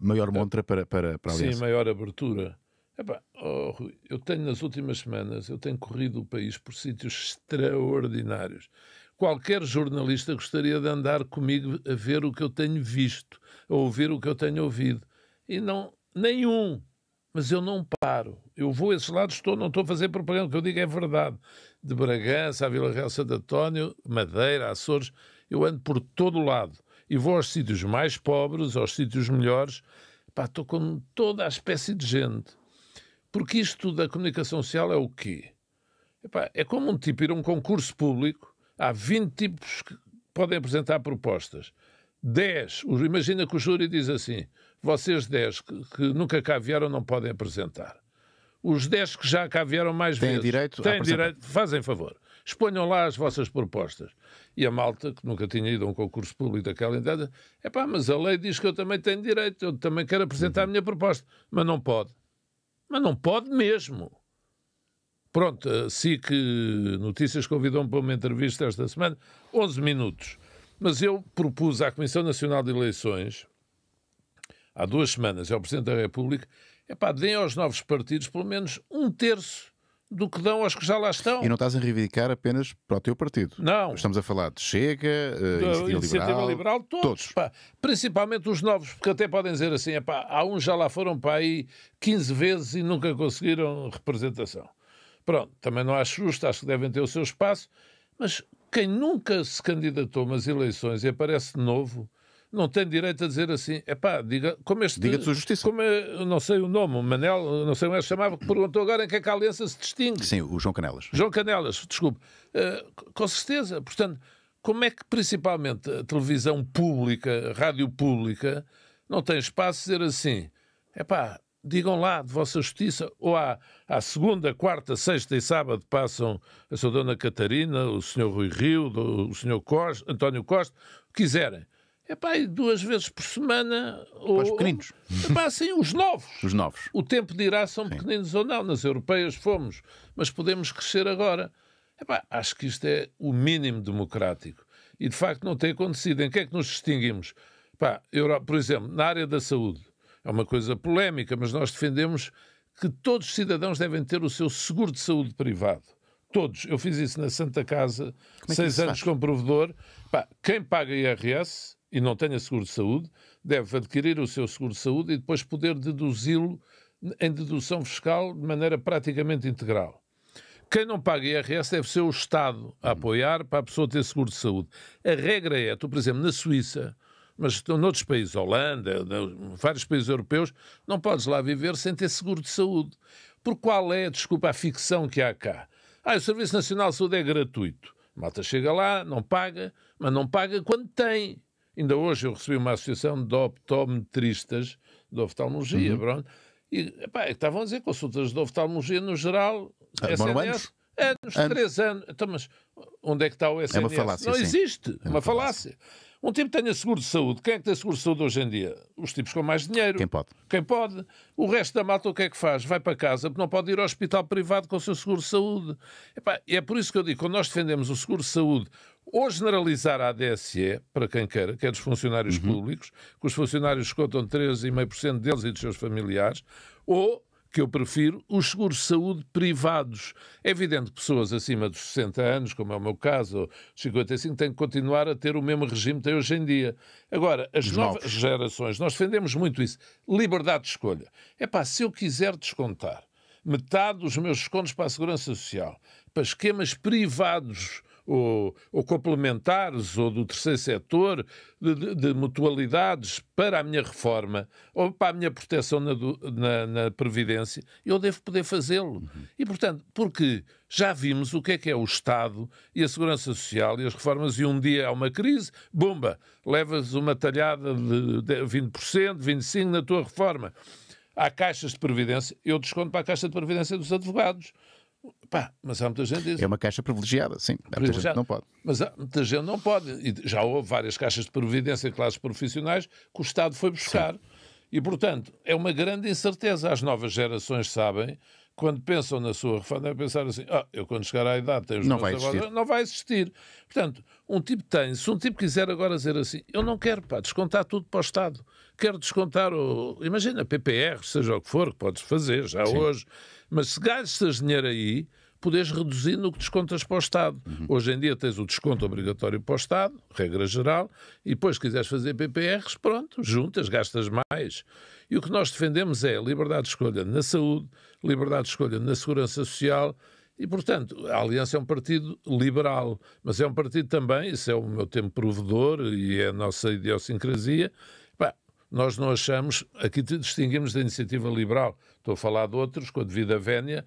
maior montra para, para, para a Aliança. Sim, maior abertura. Epá, oh, Rui, eu tenho nas últimas semanas, eu tenho corrido o país por sítios extraordinários. Qualquer jornalista gostaria de andar comigo a ver o que eu tenho visto, a ouvir o que eu tenho ouvido. E não, nenhum mas eu não paro. Eu vou a esses lados, estou, não estou a fazer propaganda, o que eu digo é verdade. De Bragança à Vila Real Santo António, Madeira, Açores, eu ando por todo o lado. E vou aos sítios mais pobres, aos sítios melhores. Pá, estou com toda a espécie de gente. Porque isto da comunicação social é o quê? Epá, é como um tipo ir a um concurso público, há 20 tipos que podem apresentar propostas. 10, imagina que o júri diz assim: vocês 10 que, que, nunca cá vieram não podem apresentar. Os 10 que já cá vieram mais têm vezes. Direito têm direito. Fazem favor. Exponham lá as vossas propostas. E a malta, que nunca tinha ido a um concurso público daquela entidade é pá, mas a lei diz que eu também tenho direito, eu também quero apresentar uhum. a minha proposta. Mas não pode. Mas não pode mesmo. Pronto, a SIC Notícias convidou-me para uma entrevista esta semana, 11 minutos. Mas eu propus à Comissão Nacional de Eleições, há duas semanas, é o Presidente da República, é pá, deem aos novos partidos pelo menos um terço do que dão aos que já lá estão. E não estás a reivindicar apenas para o teu partido. Não. Estamos a falar de Chega, uh, Iniciativa, Iniciativa Liberal, Liberal todos. todos. Pá, principalmente os novos, porque até podem dizer assim, pá, há uns já lá foram para aí 15 vezes e nunca conseguiram representação. Pronto, também não acho justo, acho que devem ter o seu espaço, mas quem nunca se candidatou umas eleições e aparece novo, não tem direito a dizer assim, É pá, diga, como este... Diga sua justiça. Como é, não sei o nome, Manel, não sei como é que chamava, que perguntou agora em que é que a Aliança se distingue. Sim, o João Canelas. João Canelas, desculpe. Uh, com certeza, portanto, como é que principalmente a televisão pública, a rádio pública, não tem espaço a dizer assim, É pá, digam lá de vossa justiça, ou à, à segunda, quarta, sexta e sábado passam a sua dona Catarina, o senhor Rui Rio, o senhor Costa, António Costa, quiserem. Epá, é duas vezes por semana. Ou, os pequeninos. Epá, é sim, os novos. Os novos. O tempo dirá se são sim. pequeninos ou não. Nas europeias fomos, mas podemos crescer agora. Epá, é acho que isto é o mínimo democrático. E de facto não tem acontecido. Em que é que nos distinguimos? Pá, Europa, por exemplo, na área da saúde, é uma coisa polémica, mas nós defendemos que todos os cidadãos devem ter o seu seguro de saúde privado. Todos. Eu fiz isso na Santa Casa, é seis anos faz? provedor. Pá, quem paga IRS e não tenha seguro de saúde, deve adquirir o seu seguro de saúde e depois poder deduzi-lo em dedução fiscal de maneira praticamente integral. Quem não paga IRS deve ser o Estado a apoiar para a pessoa ter seguro de saúde. A regra é, tu, por exemplo, na Suíça, mas noutros países, Holanda, vários países europeus, não podes lá viver sem ter seguro de saúde. Por qual é, desculpa, a ficção que há cá? Ah, o Serviço Nacional de Saúde é gratuito. A malta chega lá, não paga, mas não paga quando tem. Ainda hoje eu recebi uma associação de optometristas de oftalmologia, uhum. pronto, e epá, é estavam a dizer consultas de oftalmologia no geral. Ah, anos? anos, três anos. Então, mas onde é que está o SNS? É uma falácia, Não sim. existe. É uma, falácia. falácia. Um tipo tenha seguro de saúde. Quem é que tem seguro de saúde hoje em dia? Os tipos com mais dinheiro. Quem pode? Quem pode. O resto da mata o que é que faz? Vai para casa, porque não pode ir ao hospital privado com o seu seguro de saúde. Epá, é por isso que eu digo, quando nós defendemos o seguro de saúde, ou generalizar a ADSE, para quem queira, que é dos funcionários uhum. públicos, que os funcionários contam 13,5% deles e dos seus familiares, ou que eu prefiro, os seguros de saúde privados. É evidente que pessoas acima dos 60 anos, como é o meu caso, ou 55, têm que continuar a ter o mesmo regime que têm hoje em dia. Agora, as novas gerações, nós defendemos muito isso. Liberdade de escolha. É pá, se eu quiser descontar metade dos meus descontos para a Segurança Social, para esquemas privados ou, ou complementares ou do terceiro setor, de, de, de, mutualidades para a minha reforma ou para a minha proteção na, na, na Previdência, eu devo poder fazê-lo. E, portanto, porque já vimos o que é que é o Estado e a Segurança Social e as reformas, e um dia há uma crise, bomba, levas uma talhada de, de 20%, 25% na tua reforma. Há caixas de Previdência, eu desconto para a Caixa de Previdência dos Advogados. Pá, mas há muita gente diz... É uma caixa privilegiada, sim. Há privilegiada. muita gente não pode. Mas há muita gente não pode. E já houve várias caixas de previdência em classes profissionais que o Estado foi buscar. Sim. E, portanto, é uma grande incerteza. As novas gerações sabem, quando pensam na sua reforma, é pensar assim: ah, eu quando chegar à idade tenho os não vai existir. Avós, não vai existir. Portanto, um tipo tem, se um tipo quiser agora dizer assim, eu não quero, pá, descontar tudo para o Estado quero descontar o. Imagina, PPR, seja o que for, que podes fazer já Sim. hoje. Mas se gastas dinheiro aí, podes reduzir no que descontas para o Estado. Uhum. Hoje em dia tens o desconto obrigatório para o Estado, regra geral, e depois, se quiseres fazer PPRs, pronto, juntas, gastas mais. E o que nós defendemos é liberdade de escolha na saúde, liberdade de escolha na segurança social. E, portanto, a Aliança é um partido liberal, mas é um partido também, isso é o meu tempo provedor e é a nossa idiosincrasia, nós não achamos, aqui distinguimos da iniciativa liberal, estou a falar de outros, com a devida vénia,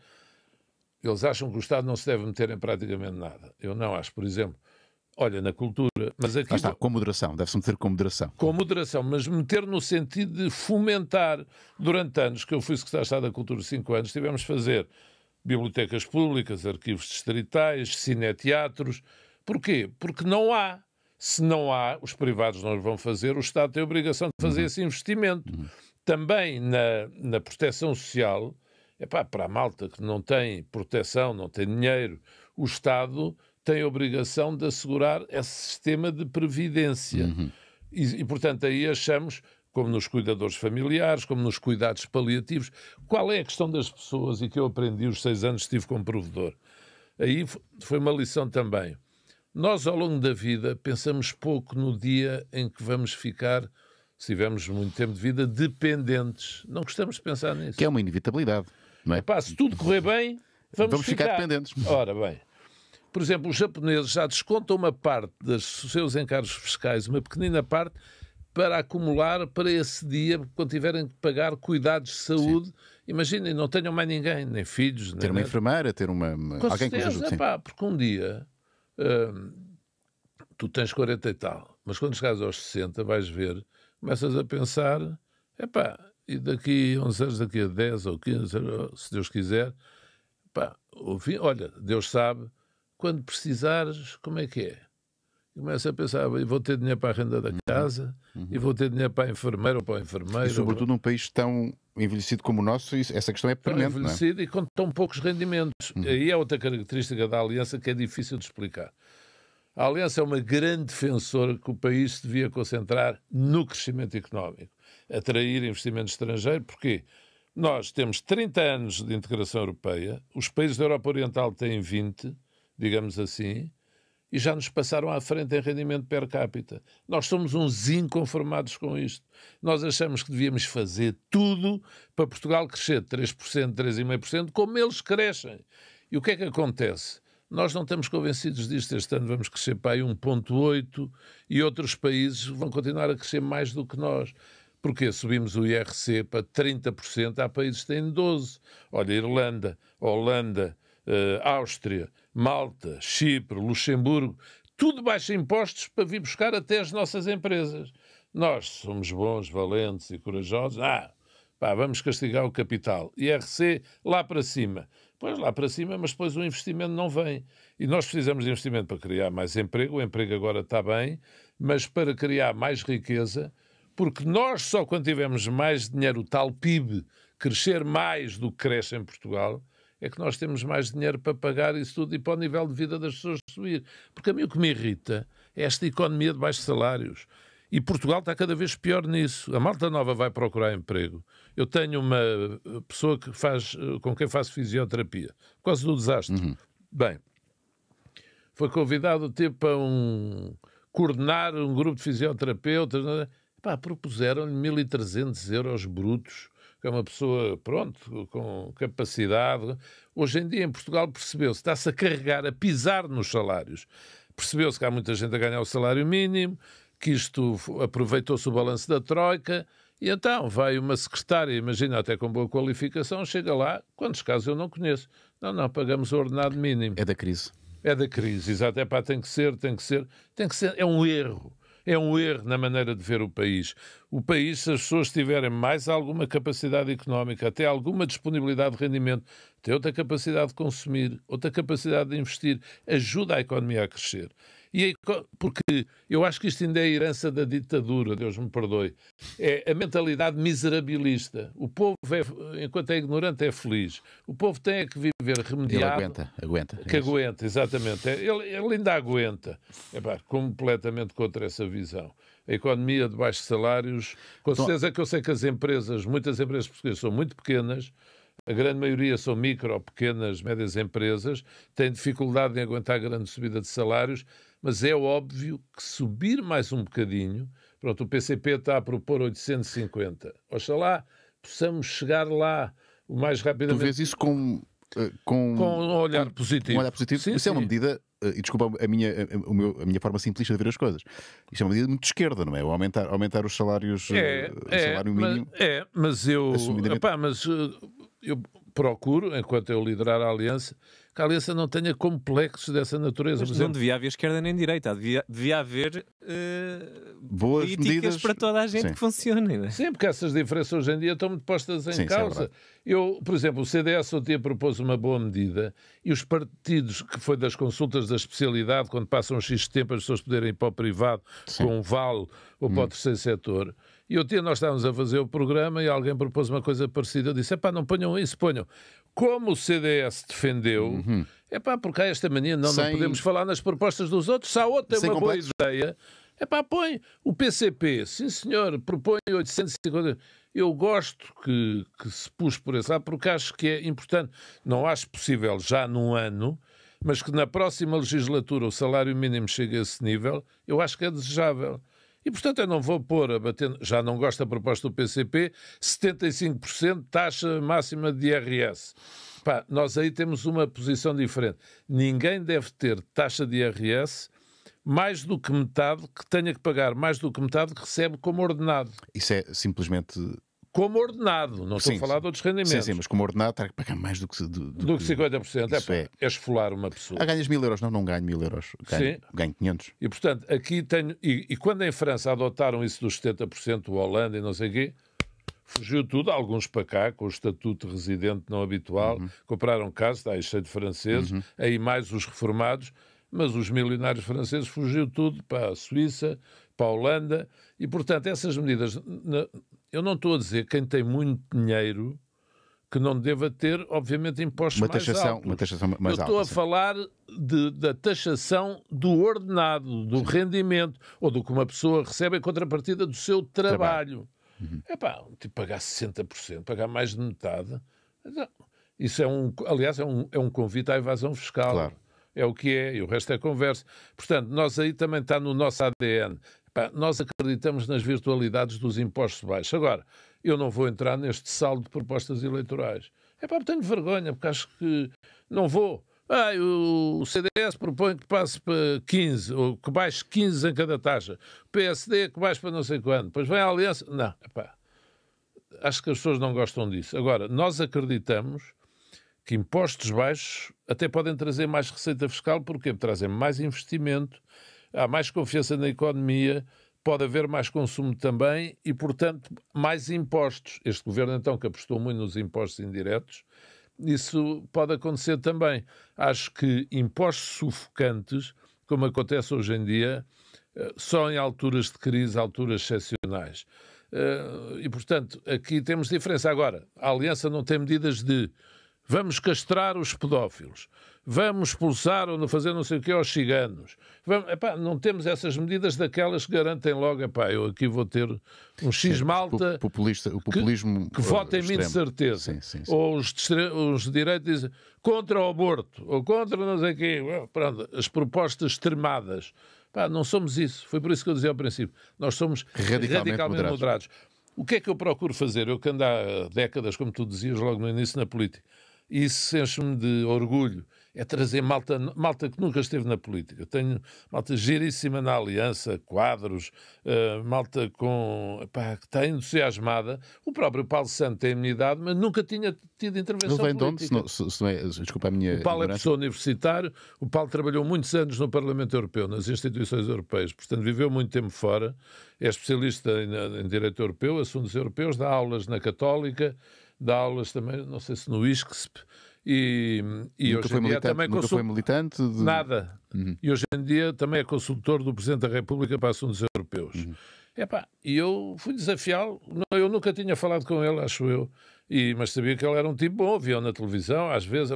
eles acham que o Estado não se deve meter em praticamente nada. Eu não acho, por exemplo, olha, na cultura, mas aqui... Ah, está, com moderação, deve-se meter com moderação. Com moderação, mas meter no sentido de fomentar. Durante anos, que eu fui secretário de Estado da Cultura cinco anos, tivemos de fazer bibliotecas públicas, arquivos distritais, cineteatros. Porquê? Porque não há. Se não há, os privados não vão fazer, o Estado tem a obrigação de fazer uhum. esse investimento. Uhum. Também na, na proteção social, epá, para a malta que não tem proteção, não tem dinheiro, o Estado tem a obrigação de assegurar esse sistema de previdência. Uhum. E, e, portanto, aí achamos, como nos cuidadores familiares, como nos cuidados paliativos, qual é a questão das pessoas e que eu aprendi os seis anos que estive como provedor. Aí foi uma lição também. Nós, ao longo da vida, pensamos pouco no dia em que vamos ficar, se tivermos muito tempo de vida, dependentes. Não gostamos de pensar nisso. Que é uma inevitabilidade, não é? Epá, se tudo correr bem, vamos, vamos ficar. ficar dependentes. Ora bem. Por exemplo, os japoneses já descontam uma parte dos seus encargos fiscais, uma pequenina parte, para acumular para esse dia, quando tiverem que pagar cuidados de saúde. Sim. Imaginem, não tenham mais ninguém, nem filhos. Ter uma enfermeira, ter uma, uma... alguém certeza, que os ajude. Epá, porque um dia tu tens 40 e tal, mas quando chegares aos 60, vais ver, começas a pensar: epá, e daqui a 11 anos, daqui a 10 ou 15, se Deus quiser, epá, ouvi, olha, Deus sabe, quando precisares, como é que é? começa a pensar, vou ter dinheiro para a renda da uhum. casa, uhum. e vou ter dinheiro para a enfermeira ou para o enfermeiro. E sobretudo ou... num país tão envelhecido como o nosso, essa questão é permanente. Tão é? envelhecido é? e com tão poucos rendimentos. Uhum. Aí é outra característica da Aliança que é difícil de explicar. A Aliança é uma grande defensora que o país se devia concentrar no crescimento económico, atrair investimento estrangeiro, porque nós temos 30 anos de integração europeia, os países da Europa Oriental têm 20, digamos assim, e já nos passaram à frente em rendimento per capita. Nós somos uns inconformados com isto. Nós achamos que devíamos fazer tudo para Portugal crescer 3%, 3,5%, como eles crescem. E o que é que acontece? Nós não estamos convencidos disto. Este ano vamos crescer para aí 1,8% e outros países vão continuar a crescer mais do que nós. Porquê? Subimos o IRC para 30%, há países que têm 12%. Olha, Irlanda, Holanda, uh, Áustria, Malta, Chipre, Luxemburgo, tudo baixa impostos para vir buscar até as nossas empresas. Nós somos bons, valentes e corajosos. Ah, pá, vamos castigar o capital. IRC lá para cima. Pois lá para cima, mas depois o investimento não vem. E nós precisamos de investimento para criar mais emprego. O emprego agora está bem, mas para criar mais riqueza, porque nós só quando tivermos mais dinheiro, o tal PIB, crescer mais do que cresce em Portugal, é que nós temos mais dinheiro para pagar isso tudo e para o nível de vida das pessoas subir. Porque a mim o que me irrita é esta economia de baixos salários. E Portugal está cada vez pior nisso. A malta nova vai procurar emprego. Eu tenho uma eh, pessoa que faz, eh, com quem faço fisioterapia, por causa do desastre. Uhum. Bem, foi convidado o tipo a um, coordenar um grupo de fisioterapeutas. É? propuseram-lhe 1.300 euros brutos que é uma pessoa, pronto, com capacidade. Hoje em dia, em Portugal, percebeu-se, está-se a carregar, a pisar nos salários. Percebeu-se que há muita gente a ganhar o salário mínimo, que isto aproveitou-se o balanço da Troika, e então vai uma secretária, imagina até com boa qualificação, chega lá, quantos casos eu não conheço? Não, não, pagamos o ordenado mínimo. É da crise. É da crise, exato. É pá, tem que ser, tem que ser, tem que ser. É um erro é um erro na maneira de ver o país. O país, se as pessoas tiverem mais alguma capacidade económica, até alguma disponibilidade de rendimento, até outra capacidade de consumir, outra capacidade de investir, ajuda a economia a crescer. E aí, porque eu acho que isto ainda é a herança da ditadura, Deus me perdoe. É a mentalidade miserabilista. O povo, é, enquanto é ignorante, é feliz. O povo tem que viver remediado. Ele aguenta, aguenta. É que isso. aguenta, exatamente. É, ele, ele ainda aguenta. É pá, completamente contra essa visão a economia de baixos salários. Com então, certeza então, que eu sei que as empresas, muitas empresas portuguesas são muito pequenas, a grande maioria são micro, pequenas, médias empresas, têm dificuldade em aguentar a grande subida de salários, mas é óbvio que subir mais um bocadinho, pronto, o PCP está a propor 850. Oxalá possamos chegar lá o mais rapidamente. Tu vês isso com, eh, com, com um olhar ah, com, positivo. Um olhar positivo. Sim, isso sim. é uma medida eh, e desculpa a minha, a, meu, a minha forma simplista de ver as coisas. Isto é uma medida muito de esquerda, não é? aumentar, aumentar os salários, é, eh, o é, salário é, mínimo. Mas, é, mas eu. Opá, mas eu procuro, enquanto eu liderar a Aliança, que a Aliança não tenha complexos dessa natureza. Mas não devia haver esquerda nem direita, devia, devia haver uh, boas políticas medidas para toda a gente Sim. que funcionem. Né? Sim, porque essas diferenças hoje em dia estão muito postas em Sim, é causa. É eu, por exemplo, o CDS outro dia propôs uma boa medida e os partidos que foi das consultas da especialidade, quando passam um X tempo as pessoas poderem ir para o privado Sim. com um vale ou para o hum. terceiro setor e outro dia nós estávamos a fazer o programa e alguém propôs uma coisa parecida. Eu disse: é pá, não ponham isso, ponham. Como o CDS defendeu, uhum. é pá, porque há esta mania, não, Sem... não podemos falar nas propostas dos outros. Se a outra tem uma complexo. boa ideia, é pá, põe. O PCP, sim senhor, propõe 850. Eu gosto que, que se pus por esse lado, porque acho que é importante. Não acho possível já num ano mas que na próxima legislatura o salário mínimo chegue a esse nível, eu acho que é desejável. E, portanto, eu não vou pôr a bater, já não gosto da proposta do PCP, 75% taxa máxima de IRS. Pá, nós aí temos uma posição diferente. Ninguém deve ter taxa de IRS mais do que metade que tenha que pagar mais do que metade que recebe como ordenado. Isso é simplesmente como ordenado, não estou a falar de outros rendimentos. Sim, sim, mas como ordenado terá que pagar mais do que... Do, do, do que 50%, isso é, é, é esfolar uma pessoa. Ah, ganhas mil euros? Não, não ganho mil euros, ganho, sim. ganho 500. E, portanto, aqui tenho... E, e quando em França adotaram isso dos 70%, o Holanda e não sei o quê, fugiu tudo, alguns para cá, com o estatuto de residente não habitual, uhum. compraram casa, está aí cheio de franceses, uhum. aí mais os reformados, mas os milionários franceses fugiu tudo para a Suíça, para a Holanda, e, portanto, essas medidas... Na, eu não estou a dizer quem tem muito dinheiro que não deva ter, obviamente, impostos uma taxação, mais altos. Uma taxação mais Eu estou alta, a sim. falar de, da taxação do ordenado, do sim. rendimento, ou do que uma pessoa recebe em contrapartida do seu trabalho. É uhum. pá, tipo, pagar 60%, pagar mais de metade, então, isso é um, aliás, é um, é um convite à evasão fiscal. Claro. É o que é, e o resto é conversa. Portanto, nós aí também está no nosso ADN nós acreditamos nas virtualidades dos impostos baixos. Agora, eu não vou entrar neste saldo de propostas eleitorais. É pá, tenho vergonha, porque acho que não vou. Ah, o CDS propõe que passe para 15, ou que baixe 15 em cada taxa. O PSD que baixe para não sei quando. Depois vem a Aliança. Não, epá, é acho que as pessoas não gostam disso. Agora, nós acreditamos que impostos baixos até podem trazer mais receita fiscal, porque trazem mais investimento, há mais confiança na economia, pode haver mais consumo também e, portanto, mais impostos. Este governo, então, que apostou muito nos impostos indiretos, isso pode acontecer também. Acho que impostos sufocantes, como acontece hoje em dia, eh, só em alturas de crise, alturas excepcionais. Eh, e, portanto, aqui temos diferença. Agora, a Aliança não tem medidas de vamos castrar os pedófilos, vamos expulsar ou fazer não sei o que aos ciganos. Vamos, epá, não temos essas medidas daquelas que garantem logo, epá, eu aqui vou ter um X malta sim, populista, o populismo que, que vota em mim de certeza. Sim, sim, ou os, os direitos dizem contra o aborto, ou contra não sei o quê. Pronto, as propostas extremadas. Epá, não somos isso. Foi por isso que eu dizia ao princípio. Nós somos radicalmente, radicalmente moderados. moderados. O que é que eu procuro fazer? Eu que ando há décadas, como tu dizias logo no início, na política. Isso enche-me de orgulho é trazer malta, malta que nunca esteve na política. Eu tenho malta giríssima na aliança, quadros, uh, malta com, pá, que está entusiasmada. O próprio Paulo Santos tem a minha idade, mas nunca tinha tido intervenção não vem política. De onde, se não, se, se não é, desculpa a minha. O Paulo é professor universitário, o Paulo trabalhou muitos anos no Parlamento Europeu, nas instituições europeias, portanto viveu muito tempo fora, é especialista em, em direito europeu, assuntos europeus, dá aulas na Católica, dá aulas também, não sei se no ISCSP e, e nunca hoje em dia também é nunca consult... foi militante? De... Nada. Uhum. E hoje em dia também é consultor do Presidente da República para assuntos europeus. Uhum. Epá, e eu fui desafiá-lo. Eu nunca tinha falado com ele, acho eu, e, mas sabia que ele era um tipo bom, via na televisão, às vezes,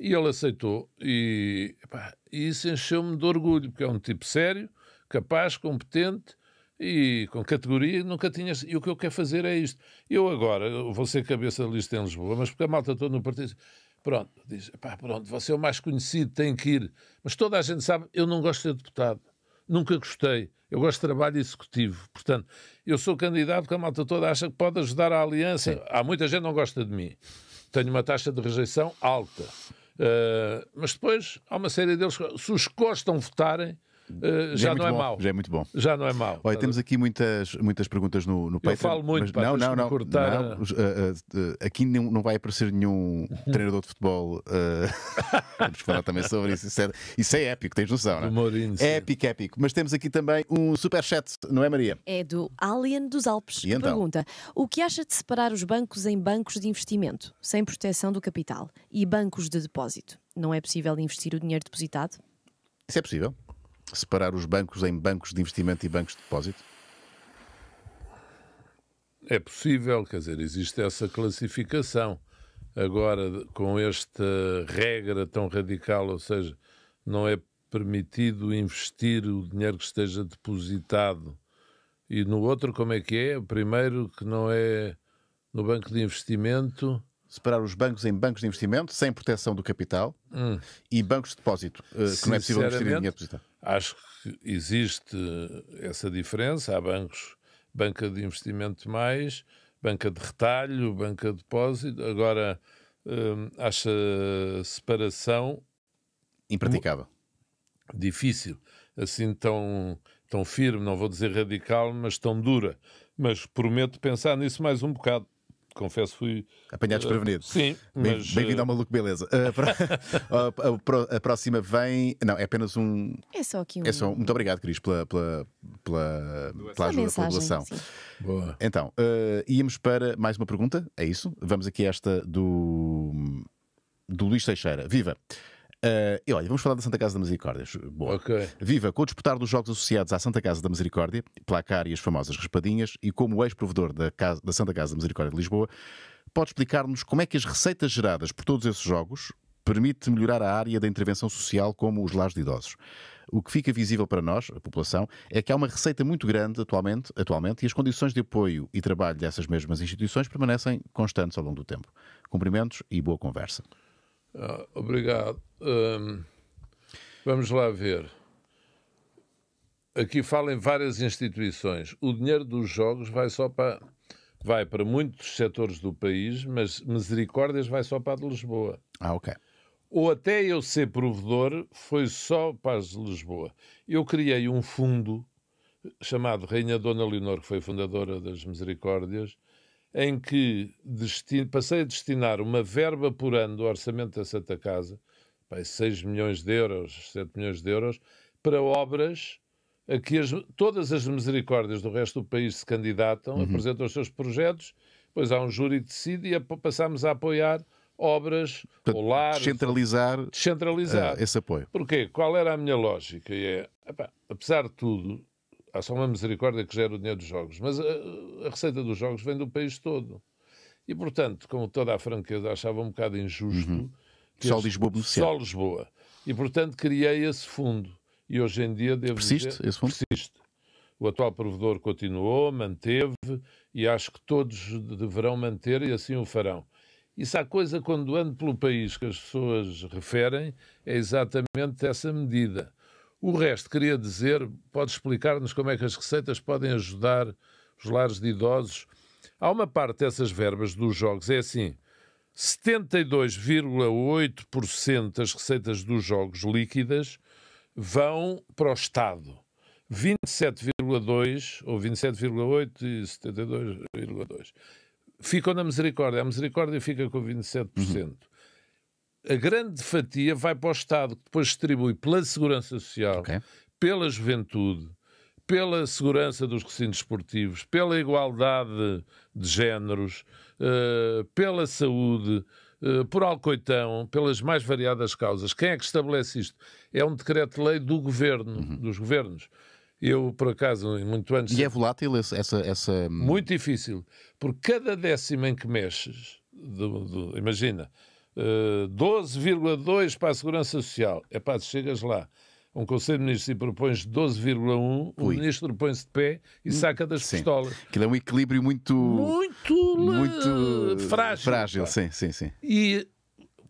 e ele aceitou. E, epá, e isso encheu-me de orgulho, porque é um tipo sério, capaz, competente, e com categoria nunca tinhas. E o que eu quero fazer é isto. Eu agora vou ser cabeça de lista em Lisboa, mas porque a malta toda no partido. Pronto, diz, pá, pronto, você é o mais conhecido, tem que ir. Mas toda a gente sabe, eu não gosto de ser deputado. Nunca gostei. Eu gosto de trabalho executivo. Portanto, eu sou candidato que a malta toda acha que pode ajudar a aliança. Sim. Há muita gente que não gosta de mim. Tenho uma taxa de rejeição alta. Uh, mas depois há uma série deles. Se os que gostam votarem, Uh, já, é já, não é bom, mau. Já é muito bom. Já não é mau. Olha, temos aqui muitas, muitas perguntas no, no Patreon. Eu falo muito, mas, pá, não, não, não, cortar... não uh, uh, aqui não, não vai aparecer nenhum treinador de futebol. vamos falar também sobre isso. Isso é, isso é épico, tens noção, não é? épico, épico. Mas temos aqui também um superchat, não é, Maria? É do Alien dos Alpes. E então? Pergunta: O que acha de separar os bancos em bancos de investimento, sem proteção do capital, e bancos de depósito? Não é possível investir o dinheiro depositado? Isso é possível separar os bancos em bancos de investimento e bancos de depósito? É possível, quer dizer, existe essa classificação. Agora, com esta regra tão radical, ou seja, não é permitido investir o dinheiro que esteja depositado. E no outro, como é que é? O primeiro, que não é no banco de investimento separar os bancos em bancos de investimento, sem proteção do capital, hum. e bancos de depósito, que eh, não é possível investir em dinheiro depositado. Acho que existe essa diferença. Há bancos, banca de investimento mais, banca de retalho, banca de depósito. Agora, hum, acho a separação. Impraticável. Difícil. Assim tão, tão firme, não vou dizer radical, mas tão dura. Mas prometo pensar nisso mais um bocado confesso, fui. Apanhado desprevenido. Eh, uh, sim. Mas... Bem-vindo ao eh, Maluco Beleza. Uh, eh, pra... Oh, oh, a, próxima vem. Não, é apenas um. É só aqui é um. É só... Muito obrigado, Cris, pela, pela, pela, pela ajuda, mensagem, pela doação. Boa. Então, uh, íamos para mais uma pergunta, é isso? Vamos aqui a esta do, do Luís Teixeira. Viva! Uh, e olha, vamos falar da Santa Casa da Misericórdia. Boa. Okay. Viva, com o disputar dos Jogos Associados à Santa Casa da Misericórdia, placar e as famosas raspadinhas, e como ex-provedor da, da Santa Casa da Misericórdia de Lisboa, pode explicar-nos como é que as receitas geradas por todos esses jogos permite melhorar a área da intervenção social, como os lares de idosos. O que fica visível para nós, a população, é que há uma receita muito grande atualmente, atualmente e as condições de apoio e trabalho dessas mesmas instituições permanecem constantes ao longo do tempo. Cumprimentos e boa conversa. Ah, obrigado. vamos lá ver. Aqui fala em várias instituições. O dinheiro dos jogos vai só para vai para muitos setores do país, mas misericórdias vai só para a de Lisboa. Ah, ok. Ou até eu ser provedor foi só para as de Lisboa. Eu criei um fundo chamado Rainha Dona Leonor, que foi fundadora das Misericórdias, em que destino, passei a destinar uma verba por ano do orçamento da Santa Casa, 6 milhões de euros, 7 milhões de euros, para obras a que as, todas as misericórdias do resto do país se candidatam, uhum. apresentam os seus projetos, depois há um júri que decide e a, passamos a apoiar obras, Portanto, ou lares... Descentralizar, descentralizar uh, esse apoio. Porquê? Qual era a minha lógica? E é, apesar de tudo, há só uma misericórdia que gera o dinheiro dos jogos, mas a, eh, a receita dos jogos vem do país todo. E, portanto, com toda a franqueza, achava um bocado injusto. Uhum. Só eles, Lisboa beneficiar. Só Lisboa. E, portanto, criei esse fundo. E hoje em dia devo persiste dizer, esse fundo? Persiste. O atual provedor continuou, manteve e acho que todos deverão manter e assim o farão. isso há coisa quando ando pelo país que as pessoas referem, é exatamente essa medida. O resto, queria dizer, pode explicar-nos como é que as receitas podem ajudar os lares de idosos. Há uma parte dessas verbas dos jogos, é assim, 72,8% das receitas dos jogos líquidas vão para o Estado. 27,2 ou 27,8 e 72,2 ficam na misericórdia. A misericórdia fica com 27%. Uhum a grande fatia vai para o Estado, que depois distribui pela Segurança Social, okay. pela juventude, pela segurança dos recintos esportivos, pela igualdade de géneros, uh, pela saúde, uh, por Alcoitão, pelas mais variadas causas. Quem é que estabelece isto? É um decreto-lei do governo, uhum. dos governos. Eu, por acaso, muito antes. E é volátil essa, essa. Hum, muito difícil, porque cada décima em que mexes, do, do, imagina 12,2 eh, para a Segurança Social. É pá, chegas lá. Um Conselho de Ministros e propões 12,1, o Ministro põe-se de pé e hum, saca das sim. pistolas. Aquilo é um equilíbrio muito. Muito. Muito. Frágil. Frágil, sim, sim, sim. E,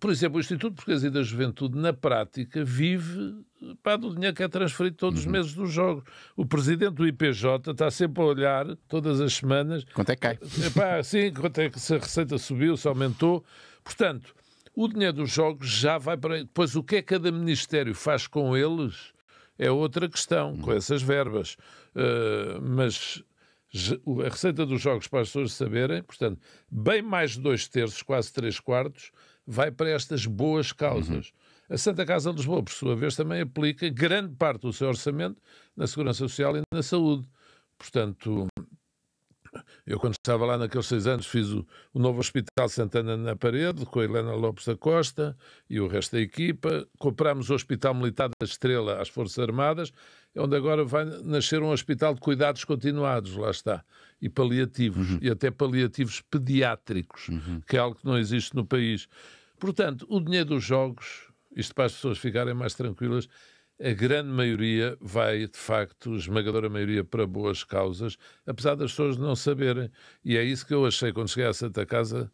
por exemplo, o Instituto Português da Juventude, na prática, vive pá, do dinheiro que é transferido todos uhum. os meses dos jogos. O presidente do IPJ está sempre a olhar, todas as semanas. Quanto é que cai? pá sim, quanto é que se a receita subiu, se aumentou. Portanto, o dinheiro dos jogos já vai para. Depois, o que é que cada ministério faz com eles é outra questão, com hum. essas verbas. Uh, mas a receita dos jogos, para as pessoas saberem, portanto, bem mais de dois terços, quase três quartos, vai para estas boas causas. Uhum. A Santa Casa de Lisboa, por sua vez, também aplica grande parte do seu orçamento na Segurança Social e na Saúde. Portanto, eu, quando estava lá naqueles seis anos, fiz o, o novo Hospital Santana na parede, com a Helena Lopes da Costa e o resto da equipa. Comprámos o Hospital Militar da Estrela às Forças Armadas, é onde agora vai nascer um hospital de cuidados continuados, lá está, e paliativos, uhum. e até paliativos pediátricos, uhum. que é algo que não existe no país. Portanto, o dinheiro dos jogos, isto para as pessoas ficarem mais tranquilas, a grande maioria vai, de facto, esmagadora maioria, para boas causas, apesar das pessoas não saberem. E é isso que eu achei quando cheguei à Santa Casa.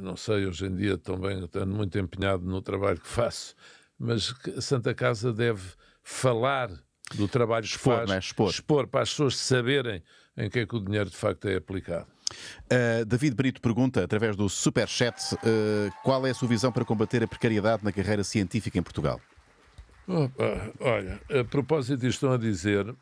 Não sei, hoje em dia também ando muito empenhado no trabalho que faço, mas a Santa Casa deve falar do trabalho que expor, faz, é? expor. expor para as pessoas saberem em que é que o dinheiro de facto é aplicado. Uh, David Brito pergunta, através do Superchat, uh, qual é a sua visão para combater a precariedade na carreira científica em Portugal? Opa, oh, oh, olha, a propósito estão a dizer,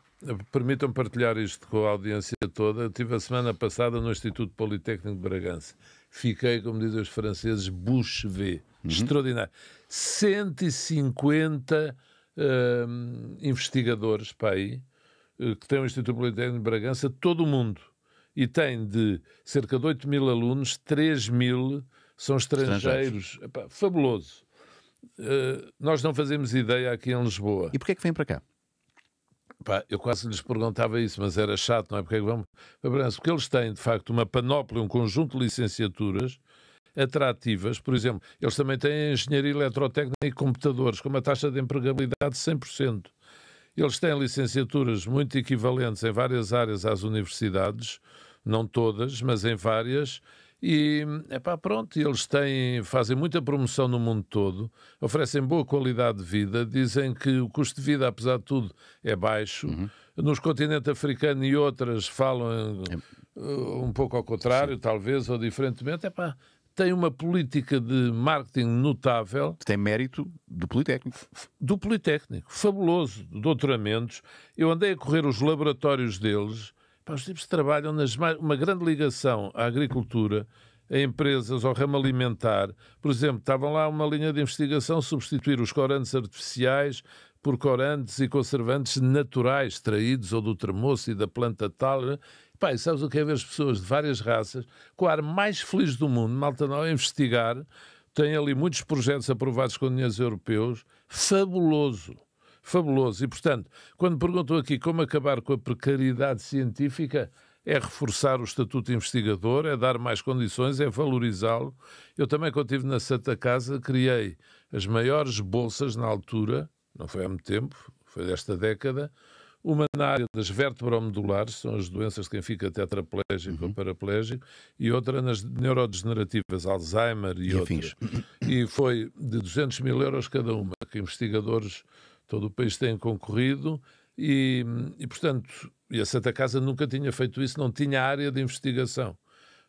permitam partilhar isto com a audiência toda. Eu tive a semana passada no Instituto Politécnico de Bragança. Fiquei, como dizem os franceses, bouche V. Uhum. Extraordinário. 150 uh, hum, investigadores para aí, eh, que têm o Instituto Politécnico de Bragança, todo o mundo. E tem de cerca de 8 mil alunos, 3 mil são estrangeiros. estrangeiros. Epá, fabuloso. Eh, nós não fazemos ideia aqui em Lisboa. E porquê é que vêm para cá? Pá, eu quase lhes perguntava isso, mas era chato, não é? Porque, é que vamos... porque eles têm, de facto, uma panóplia, um conjunto de licenciaturas atrativas. Por exemplo, eles também têm engenharia eletrotécnica e computadores, com uma taxa de empregabilidade de 100%. Eles têm licenciaturas muito equivalentes em várias áreas às universidades, não todas, mas em várias, e é pá, pronto, eles têm, fazem muita promoção no mundo todo, oferecem boa qualidade de vida, dizem que o custo de vida, apesar de tudo, é baixo. Uhum. Nos continentes africano e outras falam é. eh, um pouco ao contrário, Sim. talvez, ou diferentemente. É pá, tem uma política de marketing notável. Tem mérito do Politécnico. Do Politécnico, fabuloso, doutoramentos. Eu andei a correr os laboratórios deles Pá, os tipos trabalham nas mais, uma grande ligação à agricultura, a empresas, ao ramo alimentar. Por exemplo, estavam lá uma linha de investigação substituir os corantes artificiais por corantes e conservantes naturais traídos ou do tremoço e da planta tal. Né? Pai, sabes o que é ver as pessoas de várias raças com o ar mais feliz do mundo, malta não, a investigar. Tem ali muitos projetos aprovados com dinheiros europeus. Fabuloso fabuloso. E, portanto, quando perguntou aqui como acabar com a precariedade científica, é reforçar o estatuto investigador, é dar mais condições, é valorizá-lo. Eu também, quando estive na Santa Casa, criei as maiores bolsas na altura, não foi há muito tempo, foi desta década, uma na área das vertebromedulares, são as doenças de quem fica tetraplégico uhum. ou paraplégico, e outra nas neurodegenerativas, Alzheimer e, e outras. Afins. E foi de 200 mil euros cada uma, que investigadores todo o país tem concorrido e, e portanto, e a Santa Casa nunca tinha feito isso, não tinha área de investigação.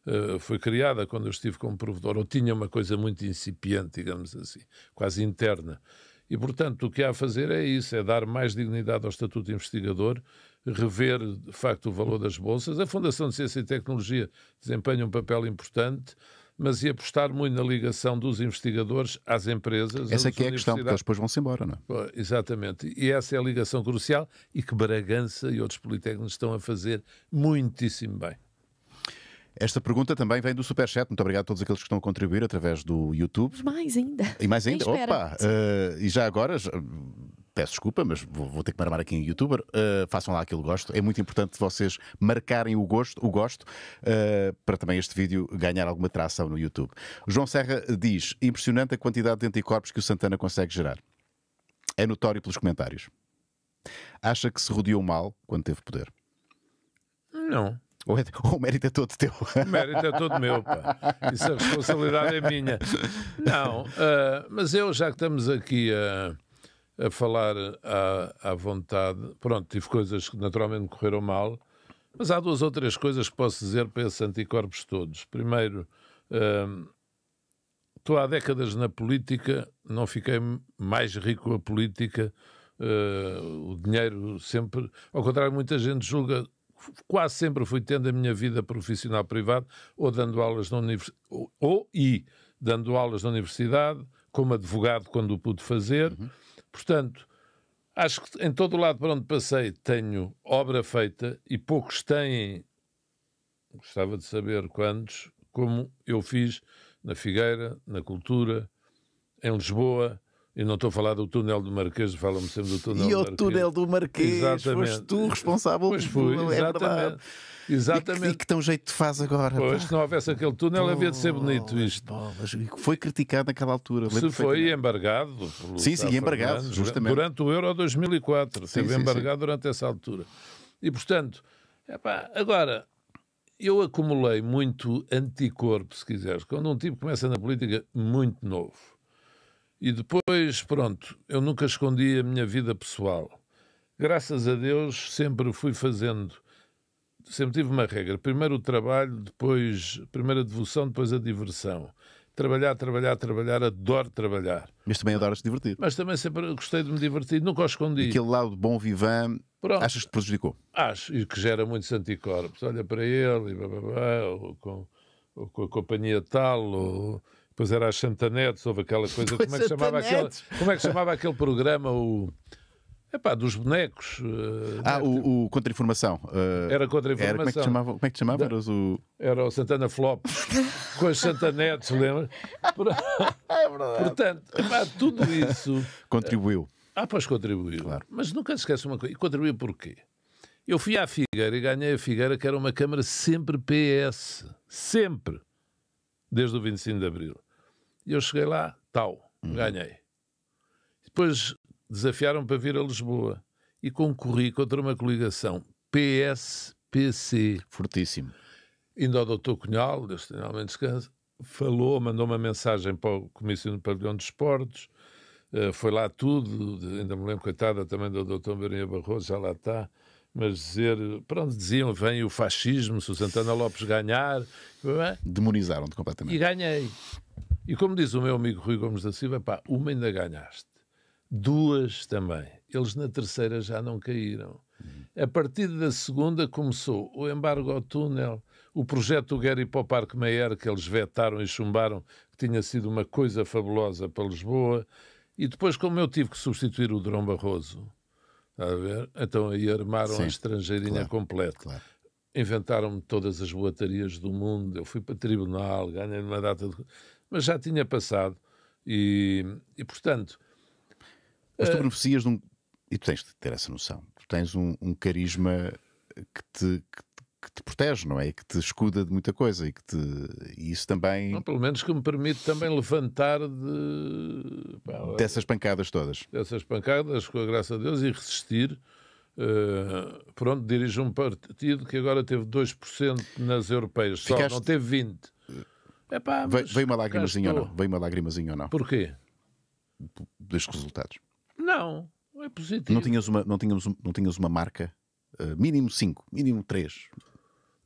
Uh, foi criada quando eu estive como provedor, ou tinha uma coisa muito incipiente, digamos assim, quase interna. E, portanto, o que há a fazer é isso, é dar mais dignidade ao Estatuto de Investigador, rever, de facto, o valor das bolsas. A Fundação de Ciência e Tecnologia desempenha um papel importante, mas e apostar muito na ligação dos investigadores às empresas. Essa é que é a questão, porque depois vão-se embora, não é? Exatamente. E essa é a ligação crucial e que Bragança e outros politécnicos estão a fazer muitíssimo bem. Esta pergunta também vem do Superchat. Muito obrigado a todos aqueles que estão a contribuir através do YouTube. Mais ainda. E mais ainda. Opa! Uh, e já agora, peço desculpa, mas vou, vou, ter que marmar aqui em youtuber. Uh, façam lá aquilo gosto. É muito importante vocês marcarem o gosto, o gosto uh, para também este vídeo ganhar alguma tração no YouTube. João Serra diz: impressionante a quantidade de anticorpos que o Santana consegue gerar. É notório pelos comentários. Acha que se rodeou mal quando teve poder? Não. Ou, é, ou o mérito é todo teu? O mérito é todo meu, pá. Isso a responsabilidade é minha. Não, uh, mas eu, já que estamos aqui a a falar à, à vontade. Pronto, tive coisas que naturalmente correram mal, mas há duas ou três coisas que posso dizer para esses anticorpos todos. Primeiro, hum, estou há décadas na política, não fiquei mais rico a política. Uh, o dinheiro sempre, ao contrário, muita gente julga, quase sempre fui tendo a minha vida profissional privada, ou dando aulas na universidade, ou, ou, e dando aulas na universidade, como advogado quando o pude fazer, uhum. Portanto, acho que em todo o lado para onde passei tenho obra feita e poucos têm, gostava de saber quantos, como eu fiz na Figueira, na Cultura, em Lisboa, eu não estou a falar do túnel do Marquês, falam-me sempre do túnel e do Marquês. E o túnel do Marquês, exatamente. foste tu responsável pois fui, por... Exatamente. É exatamente. E que, e que tão jeito te faz agora. Pois, pá. se não houvesse aquele túnel, havia de ser bonito isto. Bolas. Foi criticado naquela altura. Se foi embargado. Sim, sim, embargado, justamente. Durante o Euro 2004. Sim, Teve embargado sim. durante essa altura. E, portanto, epá, agora, eu acumulei muito anticorpo, se quiseres, quando um tipo começa na política muito novo e depois, pronto, eu nunca escondi a minha vida pessoal. Graças a Deus sempre fui fazendo, sempre tive uma regra: primeiro o trabalho, depois, primeiro a devoção, depois a diversão trabalhar, trabalhar, trabalhar, adoro trabalhar. Mas também adoras se divertir. Mas também sempre gostei de me divertir, nunca o escondi. Aquele lado bom vivan, Pronto. achas que te prejudicou? Acho, e que gera muitos anticorpos. Olha para ele, e blá, blá, blá, ou, com, ou com a companhia tal, ou, depois era as Santanetes, houve aquela coisa. Como é, que chamava aquele, como é que chamava aquele programa? O. Epá, dos bonecos. Uh, ah, né? o, o Contra-Informação. Uh, eh, era Contra-Informação. Como é que chamava? Como é que chamava? Era, o... era o Santana Flop, com as Santanetes, lembra? é verdade. Portanto, epá, tudo isso... Contribuiu. Eh, ah, pois contribuiu. Claro. Mas nunca se esquece uma coisa. E contribuiu porquê? Eu fui à Figueira e ganhei a Figueira, que era uma Câmara sempre PS. Sempre. Desde o 25 de Abril. E eu cheguei lá, tal, uhum. ganhei. Depois desafiaram para vir a Lisboa e concorri contra uma coligação PSPC. Fortíssimo. Indo ao doutor Cunhal, Deus finalmente descanso, falou, mandou uma mensagem para o comissário do Pavilhão dos Esportes, eh, foi lá tudo, ainda me lembro, coitada também do doutor Marinha Barroso, já lá está, mas dizer, pronto, diziam, vem o fascismo, se o Santana Lopes ganhar. É? Demonizaram-te completamente. E ganhei. E como diz o meu amigo Rui Gomes da Silva, pá, uma ainda ganhaste, duas também. Eles na terceira já não caíram. Uhum. A partir da segunda começou o embargo ao túnel, o projeto do Gary para o Parque Meyer, que eles vetaram e chumbaram, que tinha sido uma coisa fabulosa para Lisboa. E depois, como eu tive que substituir o Drão Barroso, a ver? Então aí armaram Sim, a estrangeirinha claro, completa. Claro. Inventaram-me todas as boatarias do mundo. Eu fui para tribunal, ganhei uma data de mas já tinha passado e, e portanto. Mas tu eh, beneficias de um. E tu tens de ter essa noção. Tu tens um, um carisma que te, que, que te protege, não é? E que te escuda de muita coisa e que te. E isso também. Não, pelo menos que me permite também levantar de. dessas pancadas todas. Dessas pancadas, com a graça de Deus, e resistir. Uh, pronto, dirige um partido que agora teve 2% nas europeias, só não teve 20%. Epá, é Veio uma lagrimazinha ou não? Veio uma lagrimazinha ou não? Porquê? Destes resultados. Não, é positivo. Não tínhamos uma, não tínhamos, não tínhamos uma marca uh, mínimo 5, mínimo 3.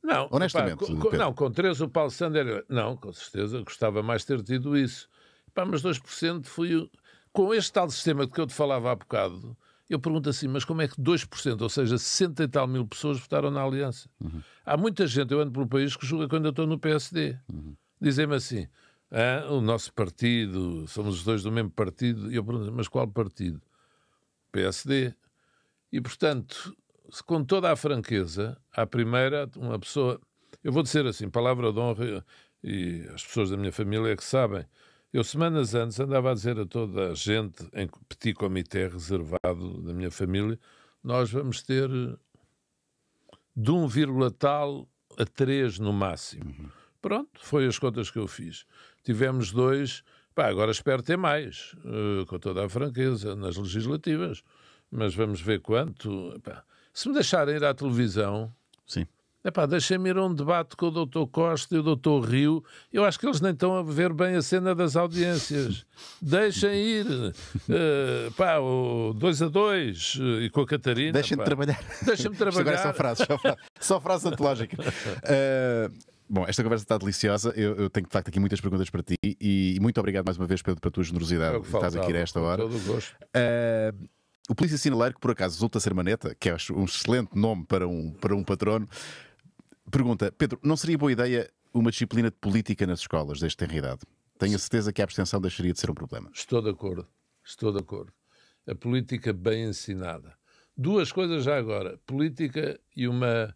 Não, honestamente. Epá, com, não, com 3 o Paulo Sander. Não, com certeza, gostava mais ter tido isso. Epá, mas 2% foi. Com este tal sistema de que eu te falava há bocado, eu pergunto assim, mas como é que 2%, ou seja, 60 e tal mil pessoas votaram na Aliança? Uhum. Há muita gente, eu ando pelo país, que julga quando eu estou no PSD. Uhum dizem-me assim: ah, o nosso partido, somos os dois do mesmo partido. E eu pergunto: mas qual partido? PSD. E, portanto, com toda a franqueza, à primeira, uma pessoa. Eu vou dizer assim, palavra de honra, e as pessoas da minha família é que sabem. Eu, semanas antes, andava a dizer a toda a gente, em petit comitê reservado da minha família, nós vamos ter de 1, tal a 3 no máximo. Uhum. Pronto, foi as contas que eu fiz. Tivemos dois, pá, agora espero ter mais, eh, com toda a franqueza, nas legislativas, mas vamos ver quanto. Pá. Se me deixarem ir à televisão, Sim. deixem-me ir a um debate com o Dr. Costa e o Dr. Rio. Eu acho que eles nem estão a ver bem a cena das audiências. Deixem ir. Uh, pá, o dois a dois uh, e com a Catarina. Deixem-me trabalhar. Deixem-me trabalhar. Isto agora são frases, só, frases, só antológicas. Uh, Bom, esta conversa está deliciosa. Eu, eu, tenho, de facto, aqui muitas perguntas para ti e, e muito obrigado mais uma vez, Pedro, pela tua generosidade de estar estás aqui a esta hora. Com todo o gosto. Uh, o Polícia Sinaleiro, que por acaso resulta ser Maneta, que é um excelente nome para um, para um patrono, pergunta: Pedro, não seria boa ideia uma disciplina de política nas escolas desta realidade? Tenho a certeza que a abstenção deixaria de ser um problema. Estou de acordo. Estou de acordo. A política bem ensinada. Duas coisas já agora: política e uma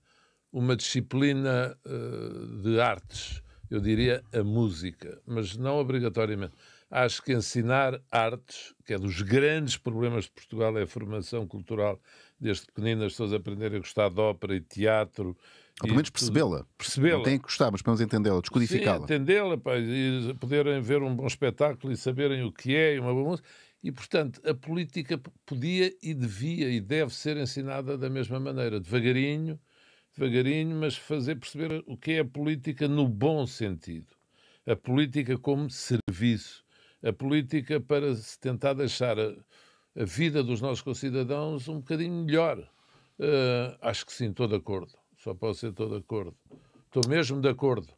uma disciplina eh, de artes, eu diria a música, mas não obrigatoriamente. Acho que ensinar artes, que é dos grandes problemas de Portugal, é a formação cultural. Desde pequeninas, as pessoas aprenderem a gostar de ópera e teatro. Ou pelo menos percebê-la. Percebê-la. Não tem que gostar, mas pelo menos entendê-la, descodificá-la. Entendê-la, e poderem ver um bom espetáculo e saberem o que é e uma boa música. E, portanto, a política podia e devia e deve ser ensinada da mesma maneira, devagarinho, devagarinho, mas fazer perceber o que é a política no bom sentido. A política como serviço. A política para se tentar deixar a, a vida dos nossos concidadãos um bocadinho melhor. Uh, acho que sim, estou de acordo. Só posso ser estou de acordo. Estou mesmo de acordo.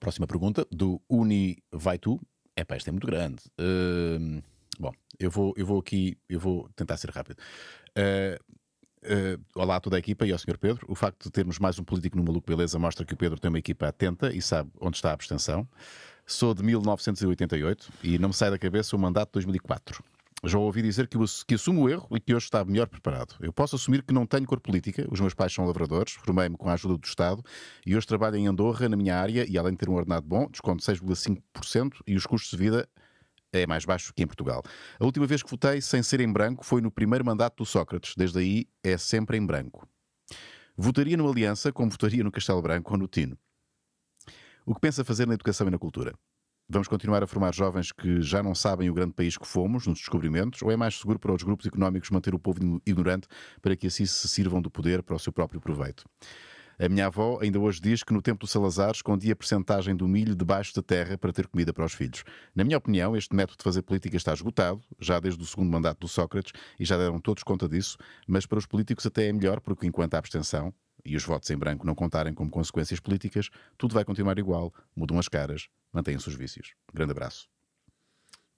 Próxima pergunta, do Uni Vai Tu. É esta é muito grande. Uh, bom, eu vou, eu vou aqui, eu vou tentar ser rápido. Uh, Uh, olá a toda a equipa e ao Sr. Pedro. O facto de termos mais um político no Maluco Beleza mostra que o Pedro tem uma equipa atenta e sabe onde está a abstenção. Sou de 1988 e não me sai da cabeça o mandato de 2004. Já ouvi dizer que, que assumo o erro e que hoje está melhor preparado. Eu posso assumir que não tenho cor política, os meus pais são lavradores, formei-me com a ajuda do Estado e hoje trabalho em Andorra, na minha área, e além de ter um ordenado bom, desconto 6,5% e os custos de vida é mais baixo que em Portugal. A última vez que votei sem ser em branco foi no primeiro mandato do Sócrates. Desde aí é sempre em branco. Votaria no Aliança como votaria no Castelo Branco ou no Tino. O que pensa fazer na educação e na cultura? Vamos continuar a formar jovens que já não sabem o grande país que fomos nos descobrimentos? Ou é mais seguro para os grupos económicos manter o povo ignorante para que assim se sirvam do poder para o seu próprio proveito? A minha avó ainda hoje diz que no tempo do Salazar escondia a percentagem do milho debaixo da terra para ter comida para os filhos. Na minha opinião, este método de fazer política está esgotado, já desde o segundo mandato do Sócrates, e já deram todos conta disso, mas para os políticos até é melhor, porque enquanto a abstenção, e os votos em branco não contarem como consequências políticas, tudo vai continuar igual, mudam as caras, mantêm-se os vícios. Grande abraço.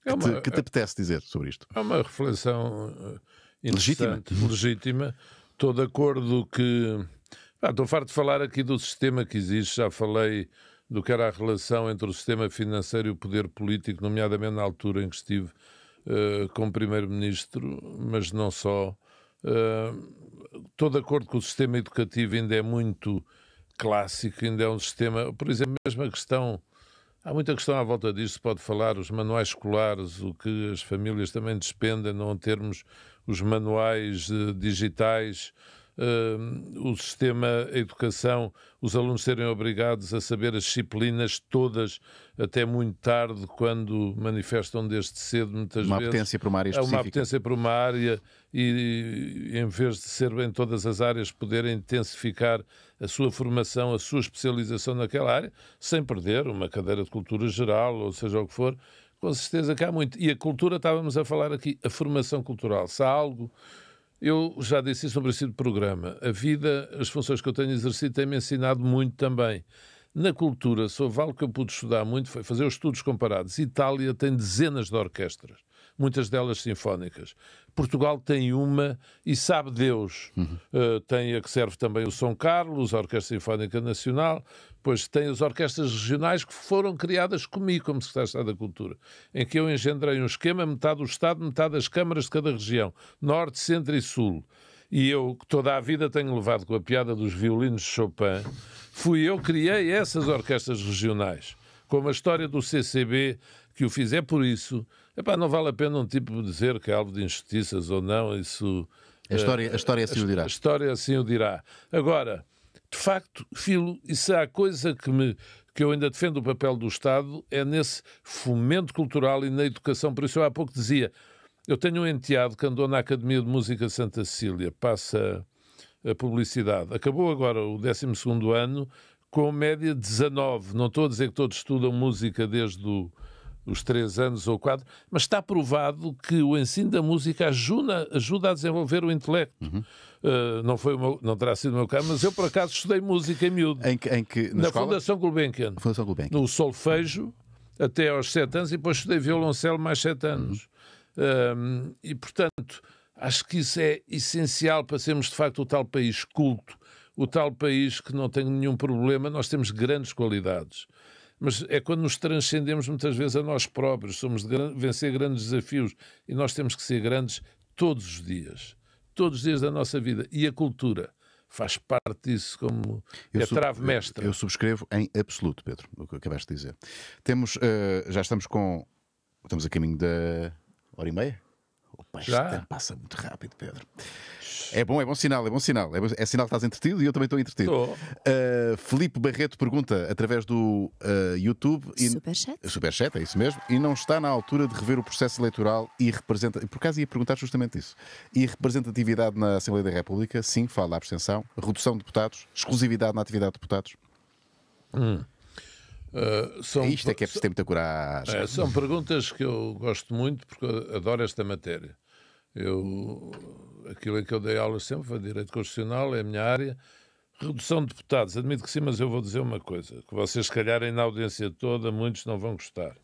É uma, que, te, que te apetece dizer sobre isto? É uma reflexão eh, legítima. legítima. Estou de acordo que ah, estou farto de falar aqui do sistema que existe, já falei do que era a relação entre o sistema financeiro e o poder político, nomeadamente na altura em que estive uh, como Primeiro-Ministro, mas não só. Uh, estou de acordo que o sistema educativo ainda é muito clássico, ainda é um sistema. Por exemplo, a mesma questão. Há muita questão à volta disso, pode falar, os manuais escolares, o que as famílias também despendem, não termos os manuais uh, digitais uh, o sistema a educação, os alunos serem obrigados a saber as disciplinas todas até muito tarde, quando manifestam desde cedo, muitas uma vezes. Uma apetência para uma área é específica. Uma apetência para uma área e, em vez de ser em todas as áreas, poderem intensificar a sua formação, a sua especialização naquela área, sem perder uma cadeira de cultura geral, ou seja o que for, com certeza que há muito. E a cultura, estávamos a falar aqui, a formação cultural. Se há algo eu já disse isso sobre princípio programa. A vida, as funções que eu tenho exercido têm-me ensinado muito também. Na cultura, só vale que eu pude estudar muito foi fazer os estudos comparados. Itália tem dezenas de orquestras muitas delas sinfónicas. Portugal tem uma e sabe Deus. Uhum. Uh, tem a que serve também o São Carlos, a Orquestra Sinfónica Nacional, pois tem as orquestras regionais que foram criadas comigo como Secretário de Estado da Cultura, em que eu engendrei um esquema, metade do Estado, metade das câmaras de cada região, norte, centro e sul. E eu, que toda a vida, tenho levado com a piada dos violinos de Chopin, fui eu que criei essas orquestras regionais, como a história do CCB que o fiz. É por isso Epá, não vale a pena um tipo dizer que é alvo de injustiças ou não, isso... A história, a eh, história assim o dirá. A história assim o dirá. Agora, de facto, Filo, isso é a coisa que, me, que eu ainda defendo o papel do Estado, é nesse fomento cultural e na educação. Por isso eu há pouco dizia, eu tenho um enteado que andou na Academia de Música Santa Cecília, passa a publicidade. Acabou agora o 12 ano com média 19. Não estou a dizer que todos estudam música desde o os três anos ou quatro, mas está provado que o ensino da música ajuda, ajuda a desenvolver o intelecto. Uhum. Uh, não, foi meu, não terá sido o meu caso, mas eu por acaso estudei música em miúdo. Em que, em que, na, na Fundação Gulbenkian. Fundação Gulbenkian. No solfejo, até aos sete anos, e depois estudei violoncelo mais sete uhum. anos. Uhum. Uh, e, portanto, acho que isso é essencial para sermos, de facto, o tal país culto, o tal país que não tem nenhum problema. Nós temos grandes qualidades mas é quando nos transcendemos muitas vezes a nós próprios, somos de vencer grandes desafios e nós temos que ser grandes todos os dias, todos os dias da nossa vida. E a cultura faz parte disso como eu é trave mestra. Eu, eu, subscrevo em absoluto, Pedro, o que acabaste de dizer. Temos, uh, já estamos com, estamos a caminho da hora e meia? o já? passa muito rápido, Pedro. É bom, é bom sinal, é bom sinal. É, bom, é sinal que estás entretido e eu também estou entretido. Uh, ah, Felipe Barreto pergunta através do uh, YouTube. E... Superchat. Superchat, é isso mesmo. E não está na altura de rever o processo eleitoral e representa. Por acaso ia perguntar justamente isso. E representatividade na Assembleia da República, sim, fala da abstenção, redução de deputados, exclusividade na atividade de deputados. Hum. Uh, são, é Isto é que é preciso ter muita coragem. É, são perguntas que eu gosto muito porque eu adoro esta matéria. Eu, aquilo em que eu dei aula sempre foi direito constitucional, é a minha área. Redução de deputados, admito que sim, mas eu vou dizer uma coisa, que vocês, se calhar, na audiência toda, muitos não vão gostar.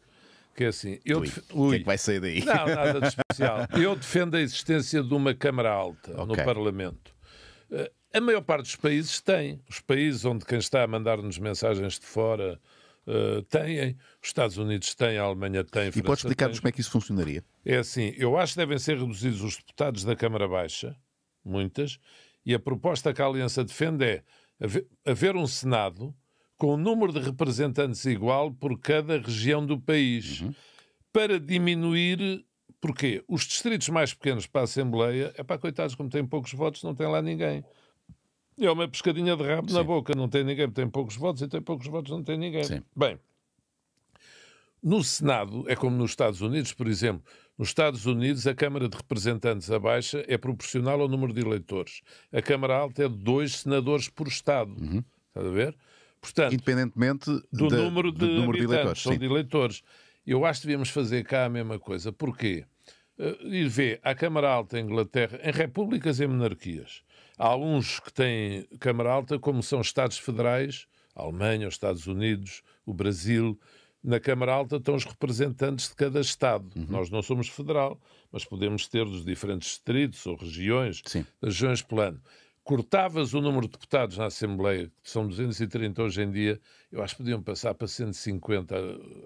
Que é assim. Eu ui, def... ui. Que é que vai sair daí? Não, nada de especial. eu defendo a existência de uma Câmara Alta okay. no Parlamento. Eh, a maior parte dos países tem. Os países onde quem está a mandar-nos mensagens de fora uh, têm. Os Estados Unidos têm, a Alemanha tem. França e pode explicar-nos como é que isso funcionaria? É assim, eu acho que devem ser reduzidos os deputados da Câmara Baixa, muitas, e a proposta que a Aliança defende é haver um Senado com um número de representantes igual por cada região do país, uhum. para diminuir. Porquê? Os distritos mais pequenos para a Assembleia, é para coitados, como têm poucos votos, não tem lá ninguém. É uma pescadinha de rabo Sim. na boca, não tem ninguém, tem poucos votos e tem poucos votos, não tem ninguém. Sim. Bem, no Senado, é como nos Estados Unidos, por exemplo, nos Estados Unidos, a Câmara de Representantes, a baixa, é proporcional ao número de eleitores. A Câmara alta é de dois senadores por Estado. Uhum. a ver? Portanto, Independentemente do, de, número, de, do número de eleitores. Ou de eleitores. Eu acho que devíamos fazer cá a mesma coisa. Porquê? ir eh, ver a Câmara Alta em Inglaterra, em repúblicas e monarquias, há alguns que têm Câmara Alta, como são Estados Federais, a Alemanha, os Estados Unidos, o Brasil, na Câmara Alta estão os representantes de cada Estado. Uhum. Nós não somos federal, mas podemos ter dos diferentes distritos ou regiões, Sim. regiões plano. Cortavas o número de deputados na Assembleia, que são 230 hoje em dia, eu acho que podiam passar para 150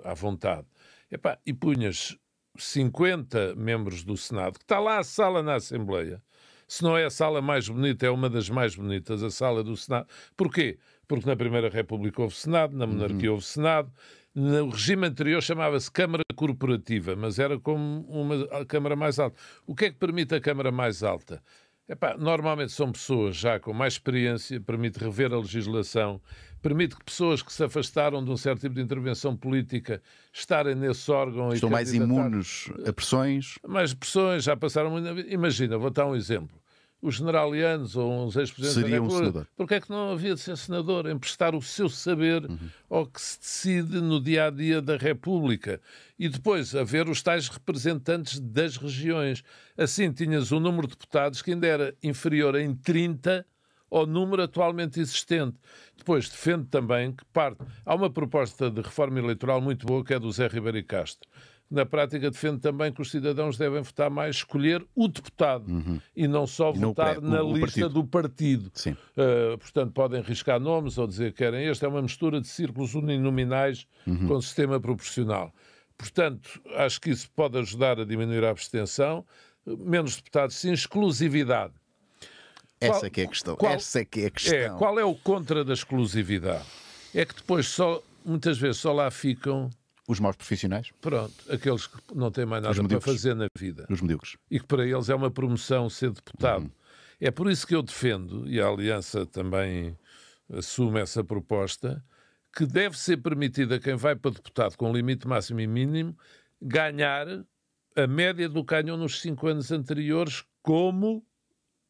à vontade. Epá, e punhas 50 membros do Senado, que está lá a sala na Assembleia. Se não é a sala mais bonita, é uma das mais bonitas, a sala do Senado. Porquê? Porque na Primeira República houve Senado, na uhum. Monarquia uhum. houve Senado, no regime anterior chamava-se Câmara Corporativa, mas era como uma Câmara mais alta. O que é que permite a Câmara mais alta? Epá, normalmente são pessoas já com mais experiência, permite rever a legislação, permite que pessoas que se afastaram de um certo tipo de intervenção política estarem nesse órgão. Estão mais imunes a pressões? Mais pressões, já passaram muito. Imagina, vou dar um exemplo os generalianos ou uns ex-presidentes Seria um senador. Porque é que não havia de ser senador? Emprestar o seu saber uhum. ao que se decide no dia a dia da República. E depois haver os tais representantes das regiões. Assim tinhas um número de deputados que ainda era inferior em 30 ao número atualmente existente. Depois defende também que parte. Há uma proposta de reforma eleitoral muito boa que é do Zé Ribeiro e Castro na prática defende também que os cidadãos devem votar mais, escolher o deputado uhum. e não só e votar na o, lista o partido. do partido. Uh, portanto, podem riscar nomes ou dizer que querem este. É uma mistura de círculos uninominais uhum. com sistema proporcional. Portanto, acho que isso pode ajudar a diminuir a abstenção. Menos deputados, sim, exclusividade. Essa qual, é que é a questão. Qual, Essa é que é a é, questão. É, qual é o contra da exclusividade? É que depois só, muitas vezes, só lá ficam os maus profissionais? Pronto, aqueles que não têm mais nada para fazer na vida. Os medíocres. E que para eles é uma promoção ser deputado. Uhum. É por isso que eu defendo, e a Aliança também assume essa proposta, que deve ser permitida quem vai para deputado com limite máximo e mínimo ganhar a média do canhão nos cinco anos anteriores como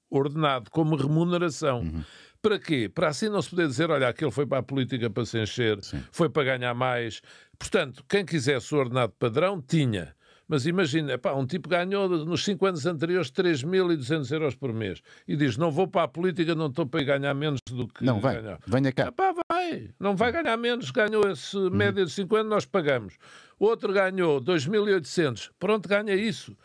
ordenado, como remuneração. Uhum. Para quê? Para assim não se poder dizer, olha, aquele foi para a política para se encher, Sim. foi para ganhar mais, Portanto, quem quisesse o ordenado padrão tinha. Mas imagina, pá, um tipo ganhou nos 5 anos anteriores 3.200 euros por mês e diz: Não vou para a política, não estou para ganhar menos do que. Não, vai. Ganhar. Venha cá. Ah, vai. Não vai ganhar menos. Ganhou esse uhum. média de 5 anos, nós pagamos. Outro ganhou 2.800. Pronto, ganha isso.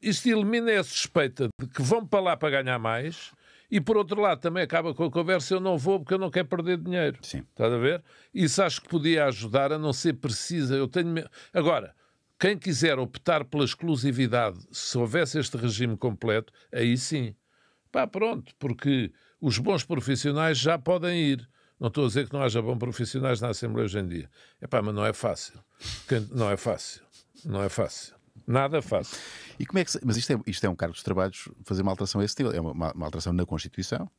Isto elimina a suspeita de que vão para lá para ganhar mais e por outro lado, também acaba com a conversa: eu não vou porque eu não quero perder dinheiro. Sim. Estás a ver? Isso acho que podia ajudar, a não ser precisa. Eu tenho. Agora, quem quiser optar pela exclusividade, se houvesse este regime completo, aí sim. Pá, pronto, porque os bons profissionais já podem ir. Não estou a dizer que não haja bons profissionais na Assembleia hoje em dia. É pá, mas não é fácil. Não é fácil. Não é fácil. Nada fácil. E como é que se... Mas isto é, isto é um cargo dos trabalhos, fazer uma alteração a esse tipo? É uma, uma alteração na Constituição?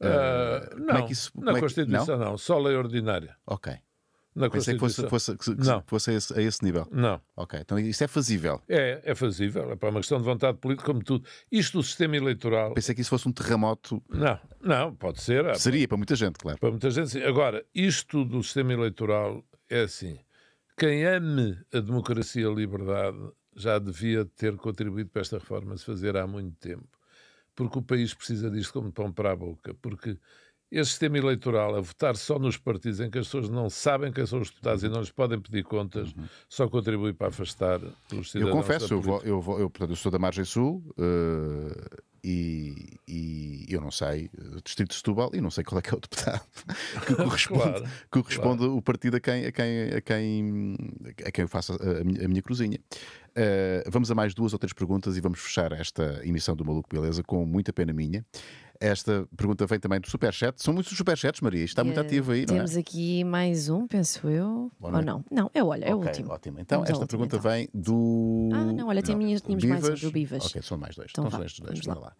Uh, não, é isso, na é que... Constituição não? não? só lei ordinária. Ok. Na Pensei que fosse, fosse, que, não. fosse a esse, a, esse, nível. Não. Ok, então isto é fazível. É, é fazível, é para uma questão de vontade política, como tudo. Isto do sistema eleitoral... Pensei que isso fosse um terremoto... Não, não, pode ser. Ah, Seria, para muita gente, claro. Para muita gente, sim. Agora, isto do sistema eleitoral é assim, quem ame a democracia e a liberdade já devia ter contribuído para esta reforma se fazer há muito tempo, porque o país precisa disto como pão para a boca, porque este sistema eleitoral a votar só nos partidos em que as pessoas não sabem quem são os deputados e não lhes podem pedir contas, uhum. só contribui para afastar os cidadãos. Eu confesso, eu, vou, eu, vou, eu, portanto, eu sou da margem sul uh, e, e, eu não sei, eh, distrito de Setúbal, e não sei qual é que é o deputado que corresponde, claro, que corresponde claro. o partido a quem, a, quem, a, quem, a quem eu faço a, a minha cruzinha. Eh, vamos a mais duas ou três perguntas e vamos fechar esta emissão do Maluco Beleza com muita pena minha. Esta pergunta vem também do Superchat. São muitos Superchats, Maria. Está muito ativo aí, não é? Temos aqui mais um, penso eu. não Ou não? Não, é olha, é o último. Ótimo. Então, vamos esta pergunta então. vem do. Ah, não, olha, tem minhas, tínhamos Bivas. mais um do Bivas. Ok, são mais dois. Então, então são Lá. lá.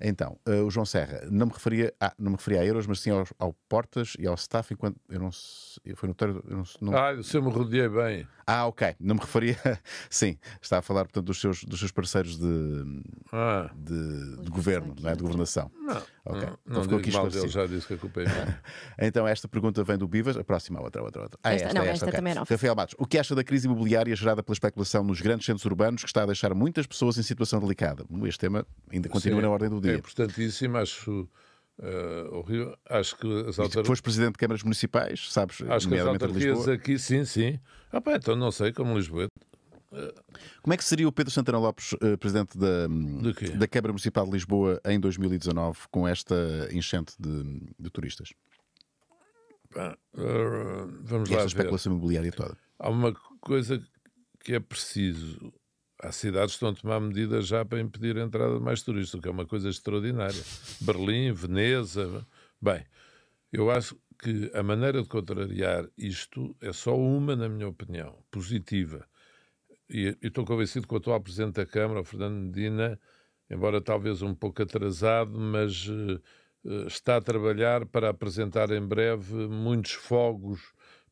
Então, uh, o João Serra, não me referia a, não me referia a euros, mas sim ao, ao Portas e ao staff, enquanto. Eu não sei. Foi notório. Eu não, não... Ah, se eu me rodeei bem. Ah, ok. Não me referia. Sim, está a falar, portanto, dos seus, dos seus parceiros de, ah. de, de governo, não é? de governação. Não, okay. não, então não ficou aqui mal dele, já disse que a culpa é minha. então, esta pergunta vem do Bivas. A próxima, outra, outra, outra. Ah, esta, esta, não, esta, esta okay. também é nova. Rafael Matos, o que acha da crise imobiliária gerada pela especulação nos grandes centros urbanos que está a deixar muitas pessoas em situação delicada? Este tema ainda continua Sim, na ordem do é dia. É importantíssimo, acho uh, eh, ao Rio. Acho que as autarquias. presidente de câmaras municipais, sabes? Acho que as autarquias aqui, sim, sim. Ah, pá, então não sei, como Lisboa. Eh, como é que seria o Pedro Santana Lopes, eh, presidente da, da Câmara Municipal de Lisboa, em 2019, com esta enchente de, de turistas? vamos e lá. Esta especulação imobiliária toda. Há uma coisa que é preciso as cidades estão a tomar medidas já para impedir a entrada de mais turistas, o que é uma coisa extraordinária. Berlim, Veneza. Bem, eu acho que a maneira de contrariar isto é só uma, na minha opinião, positiva. E, estou convencido que o atual Presidente da Câmara, o Fernando Medina, embora talvez um pouco atrasado, mas uh, está a trabalhar para apresentar em breve muitos fogos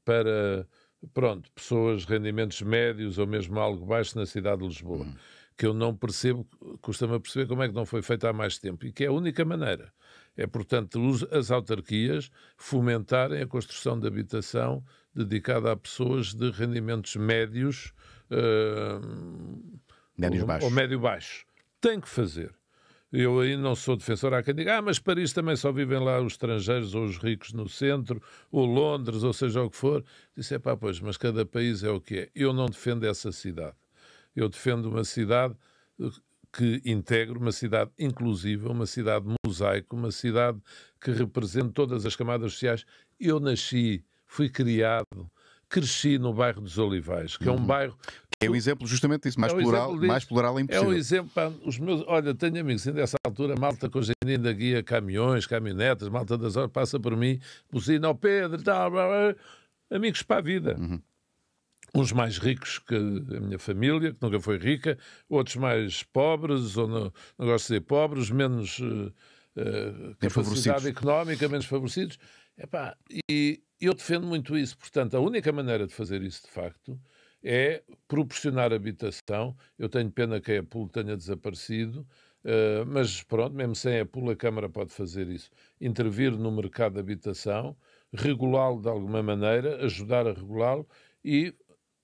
para pronto, pessoas de rendimentos médios ou mesmo algo baixo na cidade de Lisboa, uhum. que eu não percebo, custa-me a perceber como é que não foi feito há mais tempo, e que é a única maneira. É, portanto, as autarquias fomentarem a construção de habitação dedicada a pessoas de rendimentos médios, uh, médios ou, ou médio-baixo. Tem que fazer. Eu aí não sou defensor. Há quem diga, ah, mas Paris também só vivem lá os estrangeiros ou os ricos no centro, ou Londres, ou seja o que for. Disse, é pá, pois, mas cada país é o que é. Eu não defendo essa cidade. Eu defendo uma cidade eh, que integro uma cidade inclusiva, uma cidade mosaico, uma cidade que represente todas as camadas sociais. Eu nasci, fui criado, cresci no bairro dos Olivais, que uhum. é um uhum. bairro é um exemplo justamente disso, mais, é um plural, mais plural é impossível. É um exemplo para os meus. Olha, tenho amigos ainda essa altura, malta com a ainda guia caminhões, caminhonetas, malta das horas passa por mim, buzina ao Pedro tá, tal, blá, blá, amigos para a vida. Uhum. Uns mais ricos que a minha família, que nunca foi rica, outros mais pobres, ou não, não gosto de dizer pobres, menos uh, capacidade económica, menos favorecidos. Epá, e eu defendo muito isso. Portanto, a única maneira de fazer isso, de facto, é proporcionar habitação. Eu tenho pena que a Apple tenha desaparecido, Uh, mas pronto, mesmo sem Apple, a Câmara pode fazer isso. Intervir no mercado de habitação, regulá-lo de alguma maneira, ajudar a regulá-lo e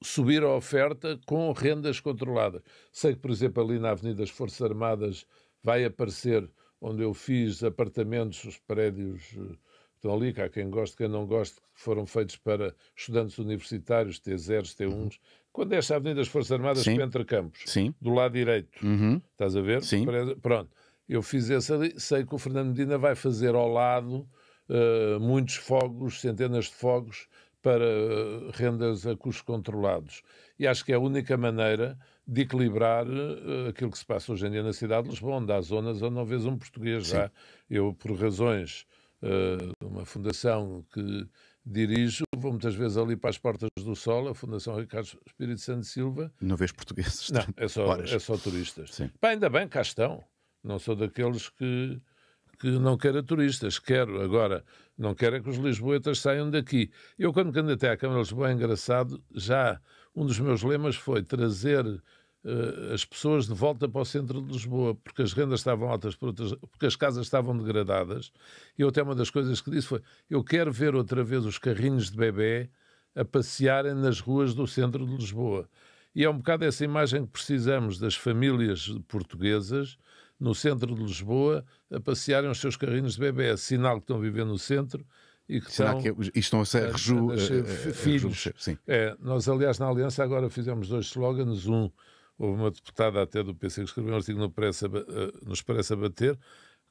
subir a oferta com rendas controladas. Sei que, por exemplo, ali na Avenida das Forças Armadas vai aparecer, onde eu fiz apartamentos, os prédios eh, estão ali, cá quem gosta, quem não gosta, que foram feitos para estudantes universitários, T0s, T1s. Uhum. Quando é esta Avenida das Forças Armadas Sim. Pentra Campos, Sim. do lado direito, uhum. estás a ver? Sim. Pronto, eu fiz essa ali, sei que o Fernando Medina vai fazer ao lado uh, muitos fogos, centenas de fogos, para uh, rendas a custos controlados. E acho que é a única maneira de equilibrar uh, aquilo que se passa hoje em dia na cidade de Lisboa, onde há zonas onde não vês um português Sim. já. Eu, por razões eh, uma fundação que dirijo, vou muitas vezes ali para as Portas do Sol, a Fundação Ricardo Espírito Santo Silva. Não vês portugueses? Não, é só, é só turistas. Sim. Pá, ainda bem, cá estão. Não sou daqueles que, que não quero turistas, quero. Agora, não quero é que os lisboetas saiam daqui. Eu, quando candidatei à Câmara de Lisboa, é engraçado, já um dos meus lemas foi trazer eh, as pessoas de volta para o centro de Lisboa, porque as rendas estavam altas, por outras, porque as casas estavam degradadas. E até uma das coisas que disse foi: eu quero ver outra vez os carrinhos de bebê a passearem nas ruas do centro de Lisboa. E é um bocado essa imagem que precisamos das famílias portuguesas no centro de Lisboa a passearem os seus carrinhos de bebê, é sinal que estão vivendo no centro e que Será estão, que estão é a ser reju... filhos. É, nós, aliás, na Aliança agora fizemos dois slogans, um Houve uma deputada até do PC que escreveu um artigo no Pressa, eh, nos Parece Abater,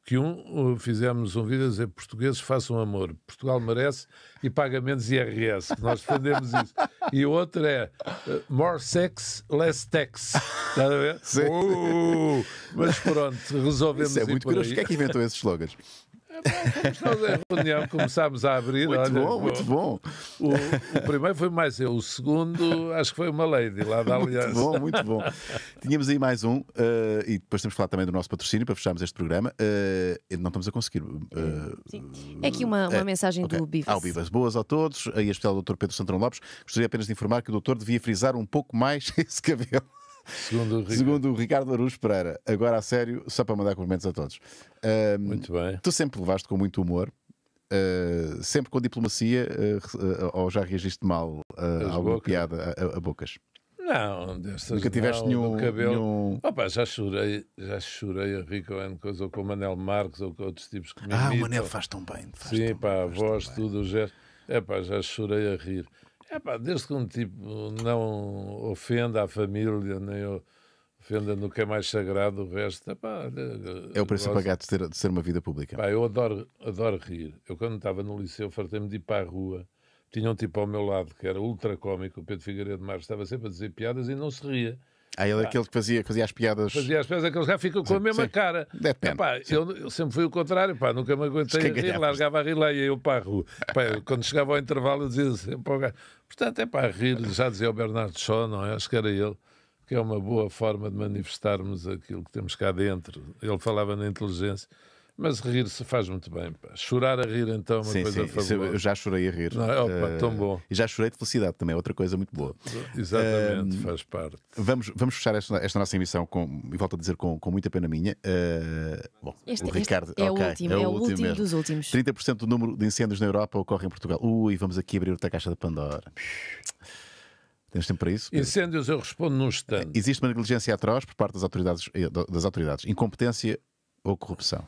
que um fizemos um vídeo a dizer portugueses façam amor, Portugal merece e paga menos IRS, que nós defendemos isso. E o outro é eh, more sex, less tax. Está a ver? Sim. Uh, mas pronto, resolvemos isso. é muito curioso. Quem é que inventou esses slogans? Começámos é, a reunião, começámos a abrir. Muito olha, bom, muito bom. O, o, primeiro foi mais eu, o segundo acho que foi uma lady lá da Aliança. Muito bom, muito bom. Tínhamos aí mais um, uh, e depois temos que falar também do nosso patrocínio para fecharmos este programa. Uh, não estamos a conseguir. Uh, Sim. É aqui uma, uma mensagem okay. do Bivas. Ao Bivas, boas a todos, aí a especial é do Dr. Pedro Santrão Lopes. Gostaria apenas de informar que o doutor devia frisar um pouco mais esse cabelo. Segundo o, Ricardo. Segundo o Ricardo Aruz Pereira. Agora a sério, só para mandar cumprimentos a todos. muito bem. Tu sempre levaste com muito humor. Uh, sempre com diplomacia uh, uh, ou já reagiste mal a alguma boca. piada a, a, a, bocas? Não, destas Nunca tiveste não, nenhum, cabelo. Nenhum... Opa, já chorei, já chorei a Rico ou com o Manel Marques ou com outros tipos que me Ah, imitam. o Manel faz tão bem. Faz Sim, tão, pá, a voz, tudo, o gesto. É pá, já chorei a rir. É pá, desde que um tipo não ofenda a família, nem ofenda no que é mais sagrado, o resto. é, é o preço gosto. a pagar de ser, de ser uma vida pública. Pá, eu adoro, adoro rir. Eu, quando estava no liceu, fartei-me de ir para a rua. Tinha um tipo ao meu lado que era ultra cómico, o Pedro Figueiredo Marques, estava sempre a dizer piadas e não se ria. Ah, ele é aquele que fazia, fazia as piadas. Fazia as piadas, aqueles já ficam com a mesma sim. cara. Depende. Epá, eu, eu, sempre fui o contrário, pá, nunca me aguentei a rir, largava a rir e eu para a rua. quando chegava ao intervalo, eu dizia sempre Portanto, é para rir, já dizia o Bernardo só não é? Acho que era ele que é uma boa forma de manifestarmos aquilo que temos cá dentro. Ele falava na inteligência. Mas rir se faz muito bem. Pá. Chorar a rir, então, é uma sim, coisa sim. fabulosa. Eu já chorei a rir. Não, é? opa, uh, tão bom. E já chorei de felicidade também, é outra coisa muito boa. Exatamente, uh, faz parte. Vamos, vamos fechar esta, esta nossa emissão, com, e volto a dizer, com, com muita pena minha. Uh, bom, este, o Ricardo é, okay, o último, é, é o é, o último, último dos últimos. 30% do número de incêndios na Europa ocorre em Portugal. Ui, vamos aqui abrir outra caixa da Pandora. Tens tempo para isso? Pedro? Incêndios eu respondo num instante. Existe uma negligência atroz por parte das autoridades, das autoridades incompetência ou corrupção.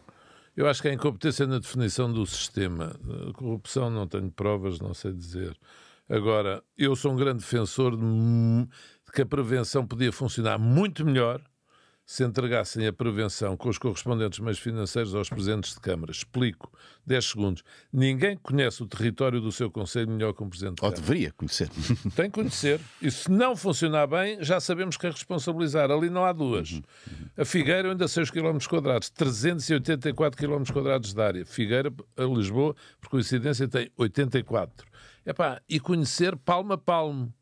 Eu acho que a incompetência na definição do sistema. Eh, corrupção, não tenho provas, não sei dizer. Agora, eu sou um grande defensor de que a prevenção podia funcionar muito melhor se entregassem a prevenção com os correspondentes meios financeiros aos presidentes de Câmara. Explico. 10 segundos. Ninguém conhece o território do seu Conselho melhor que um presidente de Ou deveria conhecer. Tem que conhecer. E se não funcionar bem, já sabemos quem responsabilizar. Ali não há duas. Uhum, uhum. A Figueira ainda 6 km, 384 km de área. Figueira, a Lisboa, por coincidência, tem 84. Epá, e conhecer palmo a palmo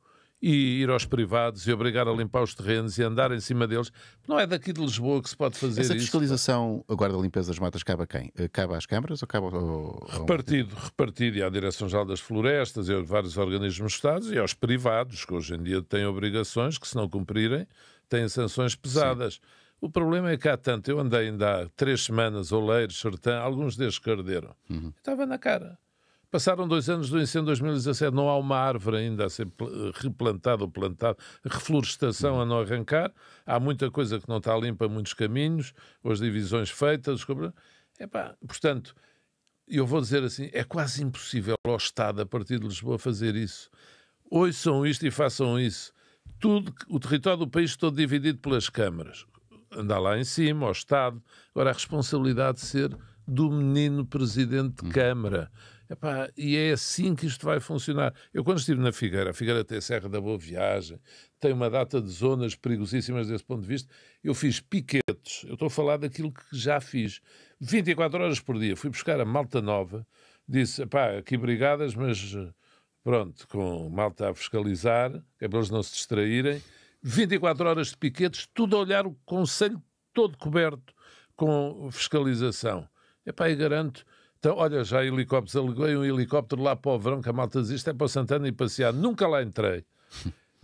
e ir aos privados e obrigar a limpar os terrenos e andar em cima deles. Não é daqui de Lisboa que se pode fazer isso. Essa fiscalização agora da limpeza das matas cabe a quem? Eh, cabe às câmaras ou cabe ao... Repartido, repartido. E à Direção-Geral das Florestas e a vários organismos estados e aos privados, que hoje em dia têm obrigações que se não cumprirem têm sanções pesadas. Sim. O problema é que há tanto. Eu andei ainda há três semanas, Oleiros, Sertã, alguns deles que arderam. Uhum. Estava na cara. Passaram dois anos do incêndio de 2017, não há uma árvore ainda a ser replantada ou plantada, reflorestação a não arrancar, há muita coisa que não está limpa, muitos caminhos, as divisões feitas, Epá, portanto, eu vou dizer assim, é quase impossível ao Estado, a partir de Lisboa, fazer isso. Ouçam isto e façam isso. Tudo, o território do país está dividido pelas câmaras. Andar lá em cima, ao Estado. Agora, a responsabilidade de ser do menino presidente de hum. Câmara. Hum Epá, e é assim que isto vai funcionar. Eu, quando estive na Figueira, a Figueira tem a Serra da Boa Viagem, tem uma data de zonas perigosíssimas desse ponto de vista. Eu fiz piquetes, eu estou a falar daquilo que já fiz. 24 horas por dia, fui buscar a malta nova, disse: pá, aqui brigadas, mas pronto, com malta a fiscalizar, é para eles não se distraírem. 24 horas de piquetes, tudo a olhar o Conselho todo coberto com fiscalização. Epá, e garanto, então, olha, já helicópteros, aluguei um helicóptero lá para o verão, que a malta diz isto é para o Santana e passear. Nunca lá entrei.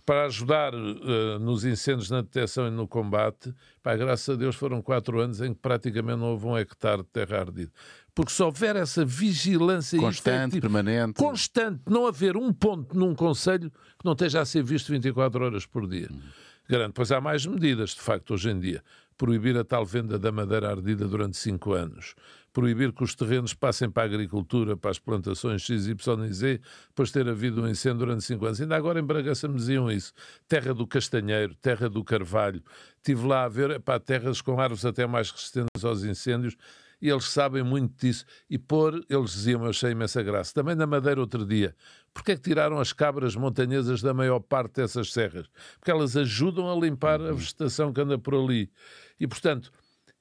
para ajudar uh, nos incêndios, na detecção e no combate, pá, graças a Deus foram quatro anos em que praticamente não houve um hectare de terra ardida. Porque se houver essa vigilância constante, permanente, constante, não haver um ponto num conselho que não esteja a ser visto 24 horas por dia. Hum grande. Pois há mais medidas, de facto, hoje em dia. Proibir a tal venda da madeira ardida durante cinco anos. Proibir que os terrenos passem para a agricultura, para as plantações XYZ, depois de ter havido um incêndio durante cinco anos. Ainda agora em Bragaça me diziam isso. Terra do castanheiro, terra do carvalho. Tive lá a ver, para terras com árvores até mais resistentes aos incêndios e eles sabem muito disso. E pôr, eles diziam, eu achei imensa graça. Também na Madeira, outro dia, porque é que tiraram as cabras montanhesas da maior parte dessas serras? Porque elas ajudam a limpar a uhum. vegetação que anda por ali. E, portanto,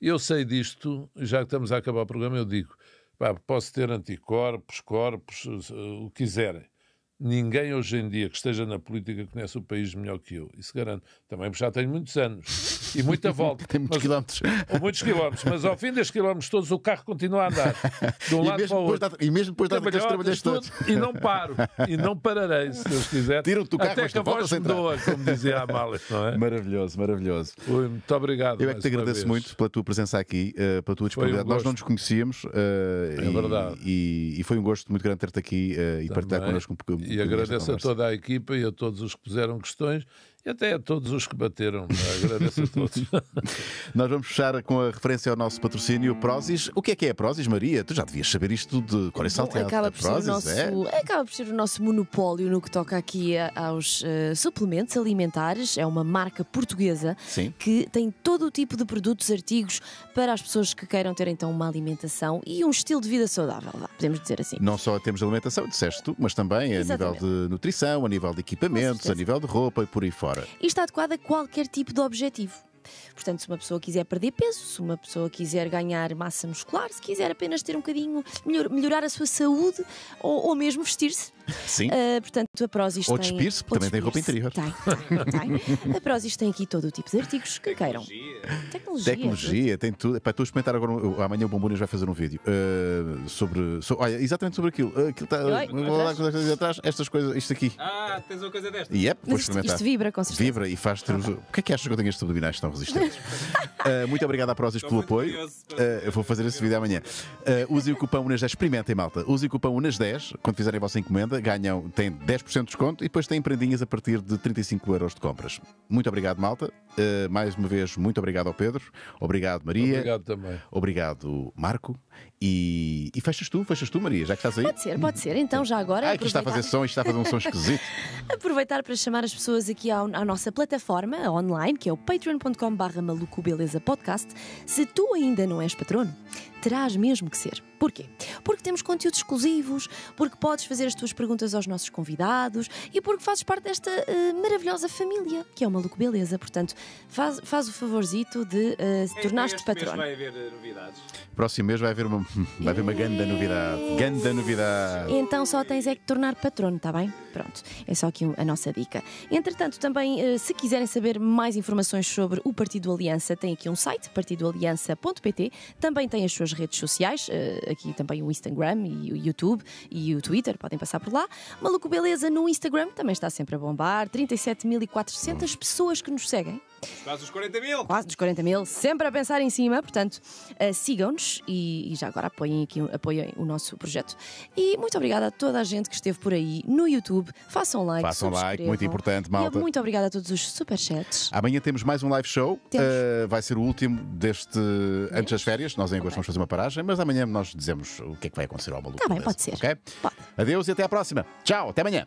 eu sei disto, já que estamos a acabar o programa, eu digo, pá, posso ter anticorpos, corpos, eh, o que quiserem. Ninguém hoje em dia que esteja na política conhece o país melhor que eu, isso garanto. Também já tenho muitos anos e muita volta. Tem muitos mas, quilómetros. Ou muitos quilómetros, mas ao fim destes quilómetros todos o carro continua a andar, de um e lado para o outro. Da, e mesmo depois da que trabalhas todos. E não paro, e não pararei, se Deus quiser. Tiro-te o carro, até que a voz doa, como dizia a Males, não é? Maravilhoso, maravilhoso. Ui, muito obrigado. Eu é que te agradeço muito pela tua presença aqui, eh, pela tua disponibilidade. Um Nós não nos conhecíamos. Uh, é e, verdade. E, e, foi um gosto muito grande ter-te aqui uh, e partilhar connosco um pouco e agradeço a toda a equipa e a todos os que puseram questões e até a todos os que bateram. É? Agradeço a todos. Nós vamos fechar com a referência ao nosso patrocínio Prozis. O que é que é a Prozis, Maria? Tu já devias saber isto de cor e salteado. Acaba por, é? acaba por ser o nosso monopólio no que toca aqui aos uh, suplementos alimentares. É uma marca portuguesa Sim. que tem todo o tipo de produtos, artigos para as pessoas que queiram ter então uma alimentação e um estilo de vida saudável, lá, podemos dizer assim. Não só temos alimentação, disseste tu, mas também Exatamente. a nível de nutrição, a nível de equipamentos, a nível de roupa e por aí fora hora. E está adequado a qualquer tipo de objetivo. Portanto, se uma pessoa quiser perder peso, se uma pessoa quiser ganhar massa muscular, se quiser apenas ter um bocadinho, melhor, melhorar a sua saúde ou, ou mesmo vestir-se. Sim. Uh, portanto, a Prozis ou tem. Ou despir-se, também tem roupa interior. Tem, tem, tem. A Prozis tem aqui todo o tipo de artigos que queiram. Tecnologia. Tecnologia, tem tudo. para tu experimentar agora. amanhã o Bombonas vai fazer um vídeo uh, sobre, sobre, Olha, exatamente sobre aquilo. aquilo tá, lá, atrás, estas coisas, isto aqui. Ah, tens uma coisa desta. Yep, isto, isto vibra, com certeza. Vibra e faz. O que é que achas que eu tenho estes abdominais tão resistentes. Uh, eh, muito obrigado à Prozis pelo apoio. Uh, vou fazer esse vídeo amanhã. Uh, eh, usem o cupom UNAS10. Experimentem, malta. Usem o cupom UNAS10. Quando fizerem a vossa encomenda, ganham, têm 10% de desconto e depois têm prendinhas a partir de 35 euros de compras. Muito obrigado, malta. mais uma vez, muito obrigado ao Pedro. Obrigado, Maria. Obrigado também. Obrigado, Marco. E, e, fechas tu, fechas tu, Maria, já que estás aí. Pode ser, pode ser. Então, já agora. Ah, aqui aproveitar... está a fazer som, está a fazer um som esquisito. aproveitar para chamar as pessoas aqui à, à nossa plataforma online, que é o patreon.com/barra maluco beleza podcast. Se tu ainda não és patrono, terás mesmo que ser. Porquê? Porque temos conteúdos exclusivos, porque podes fazer as tuas perguntas aos nossos convidados e porque fazes parte desta uh, maravilhosa família, que é uma maluco beleza. Portanto, faz, faz o favorzito de uh, eh, se tornar-te patrono. Mês vai haver eh, novidades. Próximo mês vai haver uma, vai haver uma grande novidade. Ganda novidade. Então só tens é que tornar patrono, está bem? Pronto, é só aqui a nossa dica. Entretanto, também, uh, se quiserem saber mais informações sobre o Partido Aliança, tem aqui um site, partidoaliança.pt, também tem as suas redes sociais, eh, aqui também o Instagram e o YouTube e o Twitter, podem passar por lá. Maluco Beleza no Instagram também está sempre a bombar, 37.400 pessoas que nos seguem. Quase os 40 mil. Quase dos 40 mil, sempre a pensar em cima, portanto, uh, sigam-nos e, e, já agora apoiem aqui, apoiem o nosso projeto. E muito obrigada a toda a gente que esteve por aí no YouTube. Façam like, Façam like, muito importante, malta. E muito obrigada a todos os superchats. Amanhã temos mais um live show. Uh, vai ser o último deste antes das férias. Nós em agosto okay. vamos fazer uma paragem, mas amanhã nós dizemos o que é que vai acontecer ao maluco. Tá bem, desse. pode ser. Okay? Pode. Adeus e até à próxima. Tchau, até amanhã.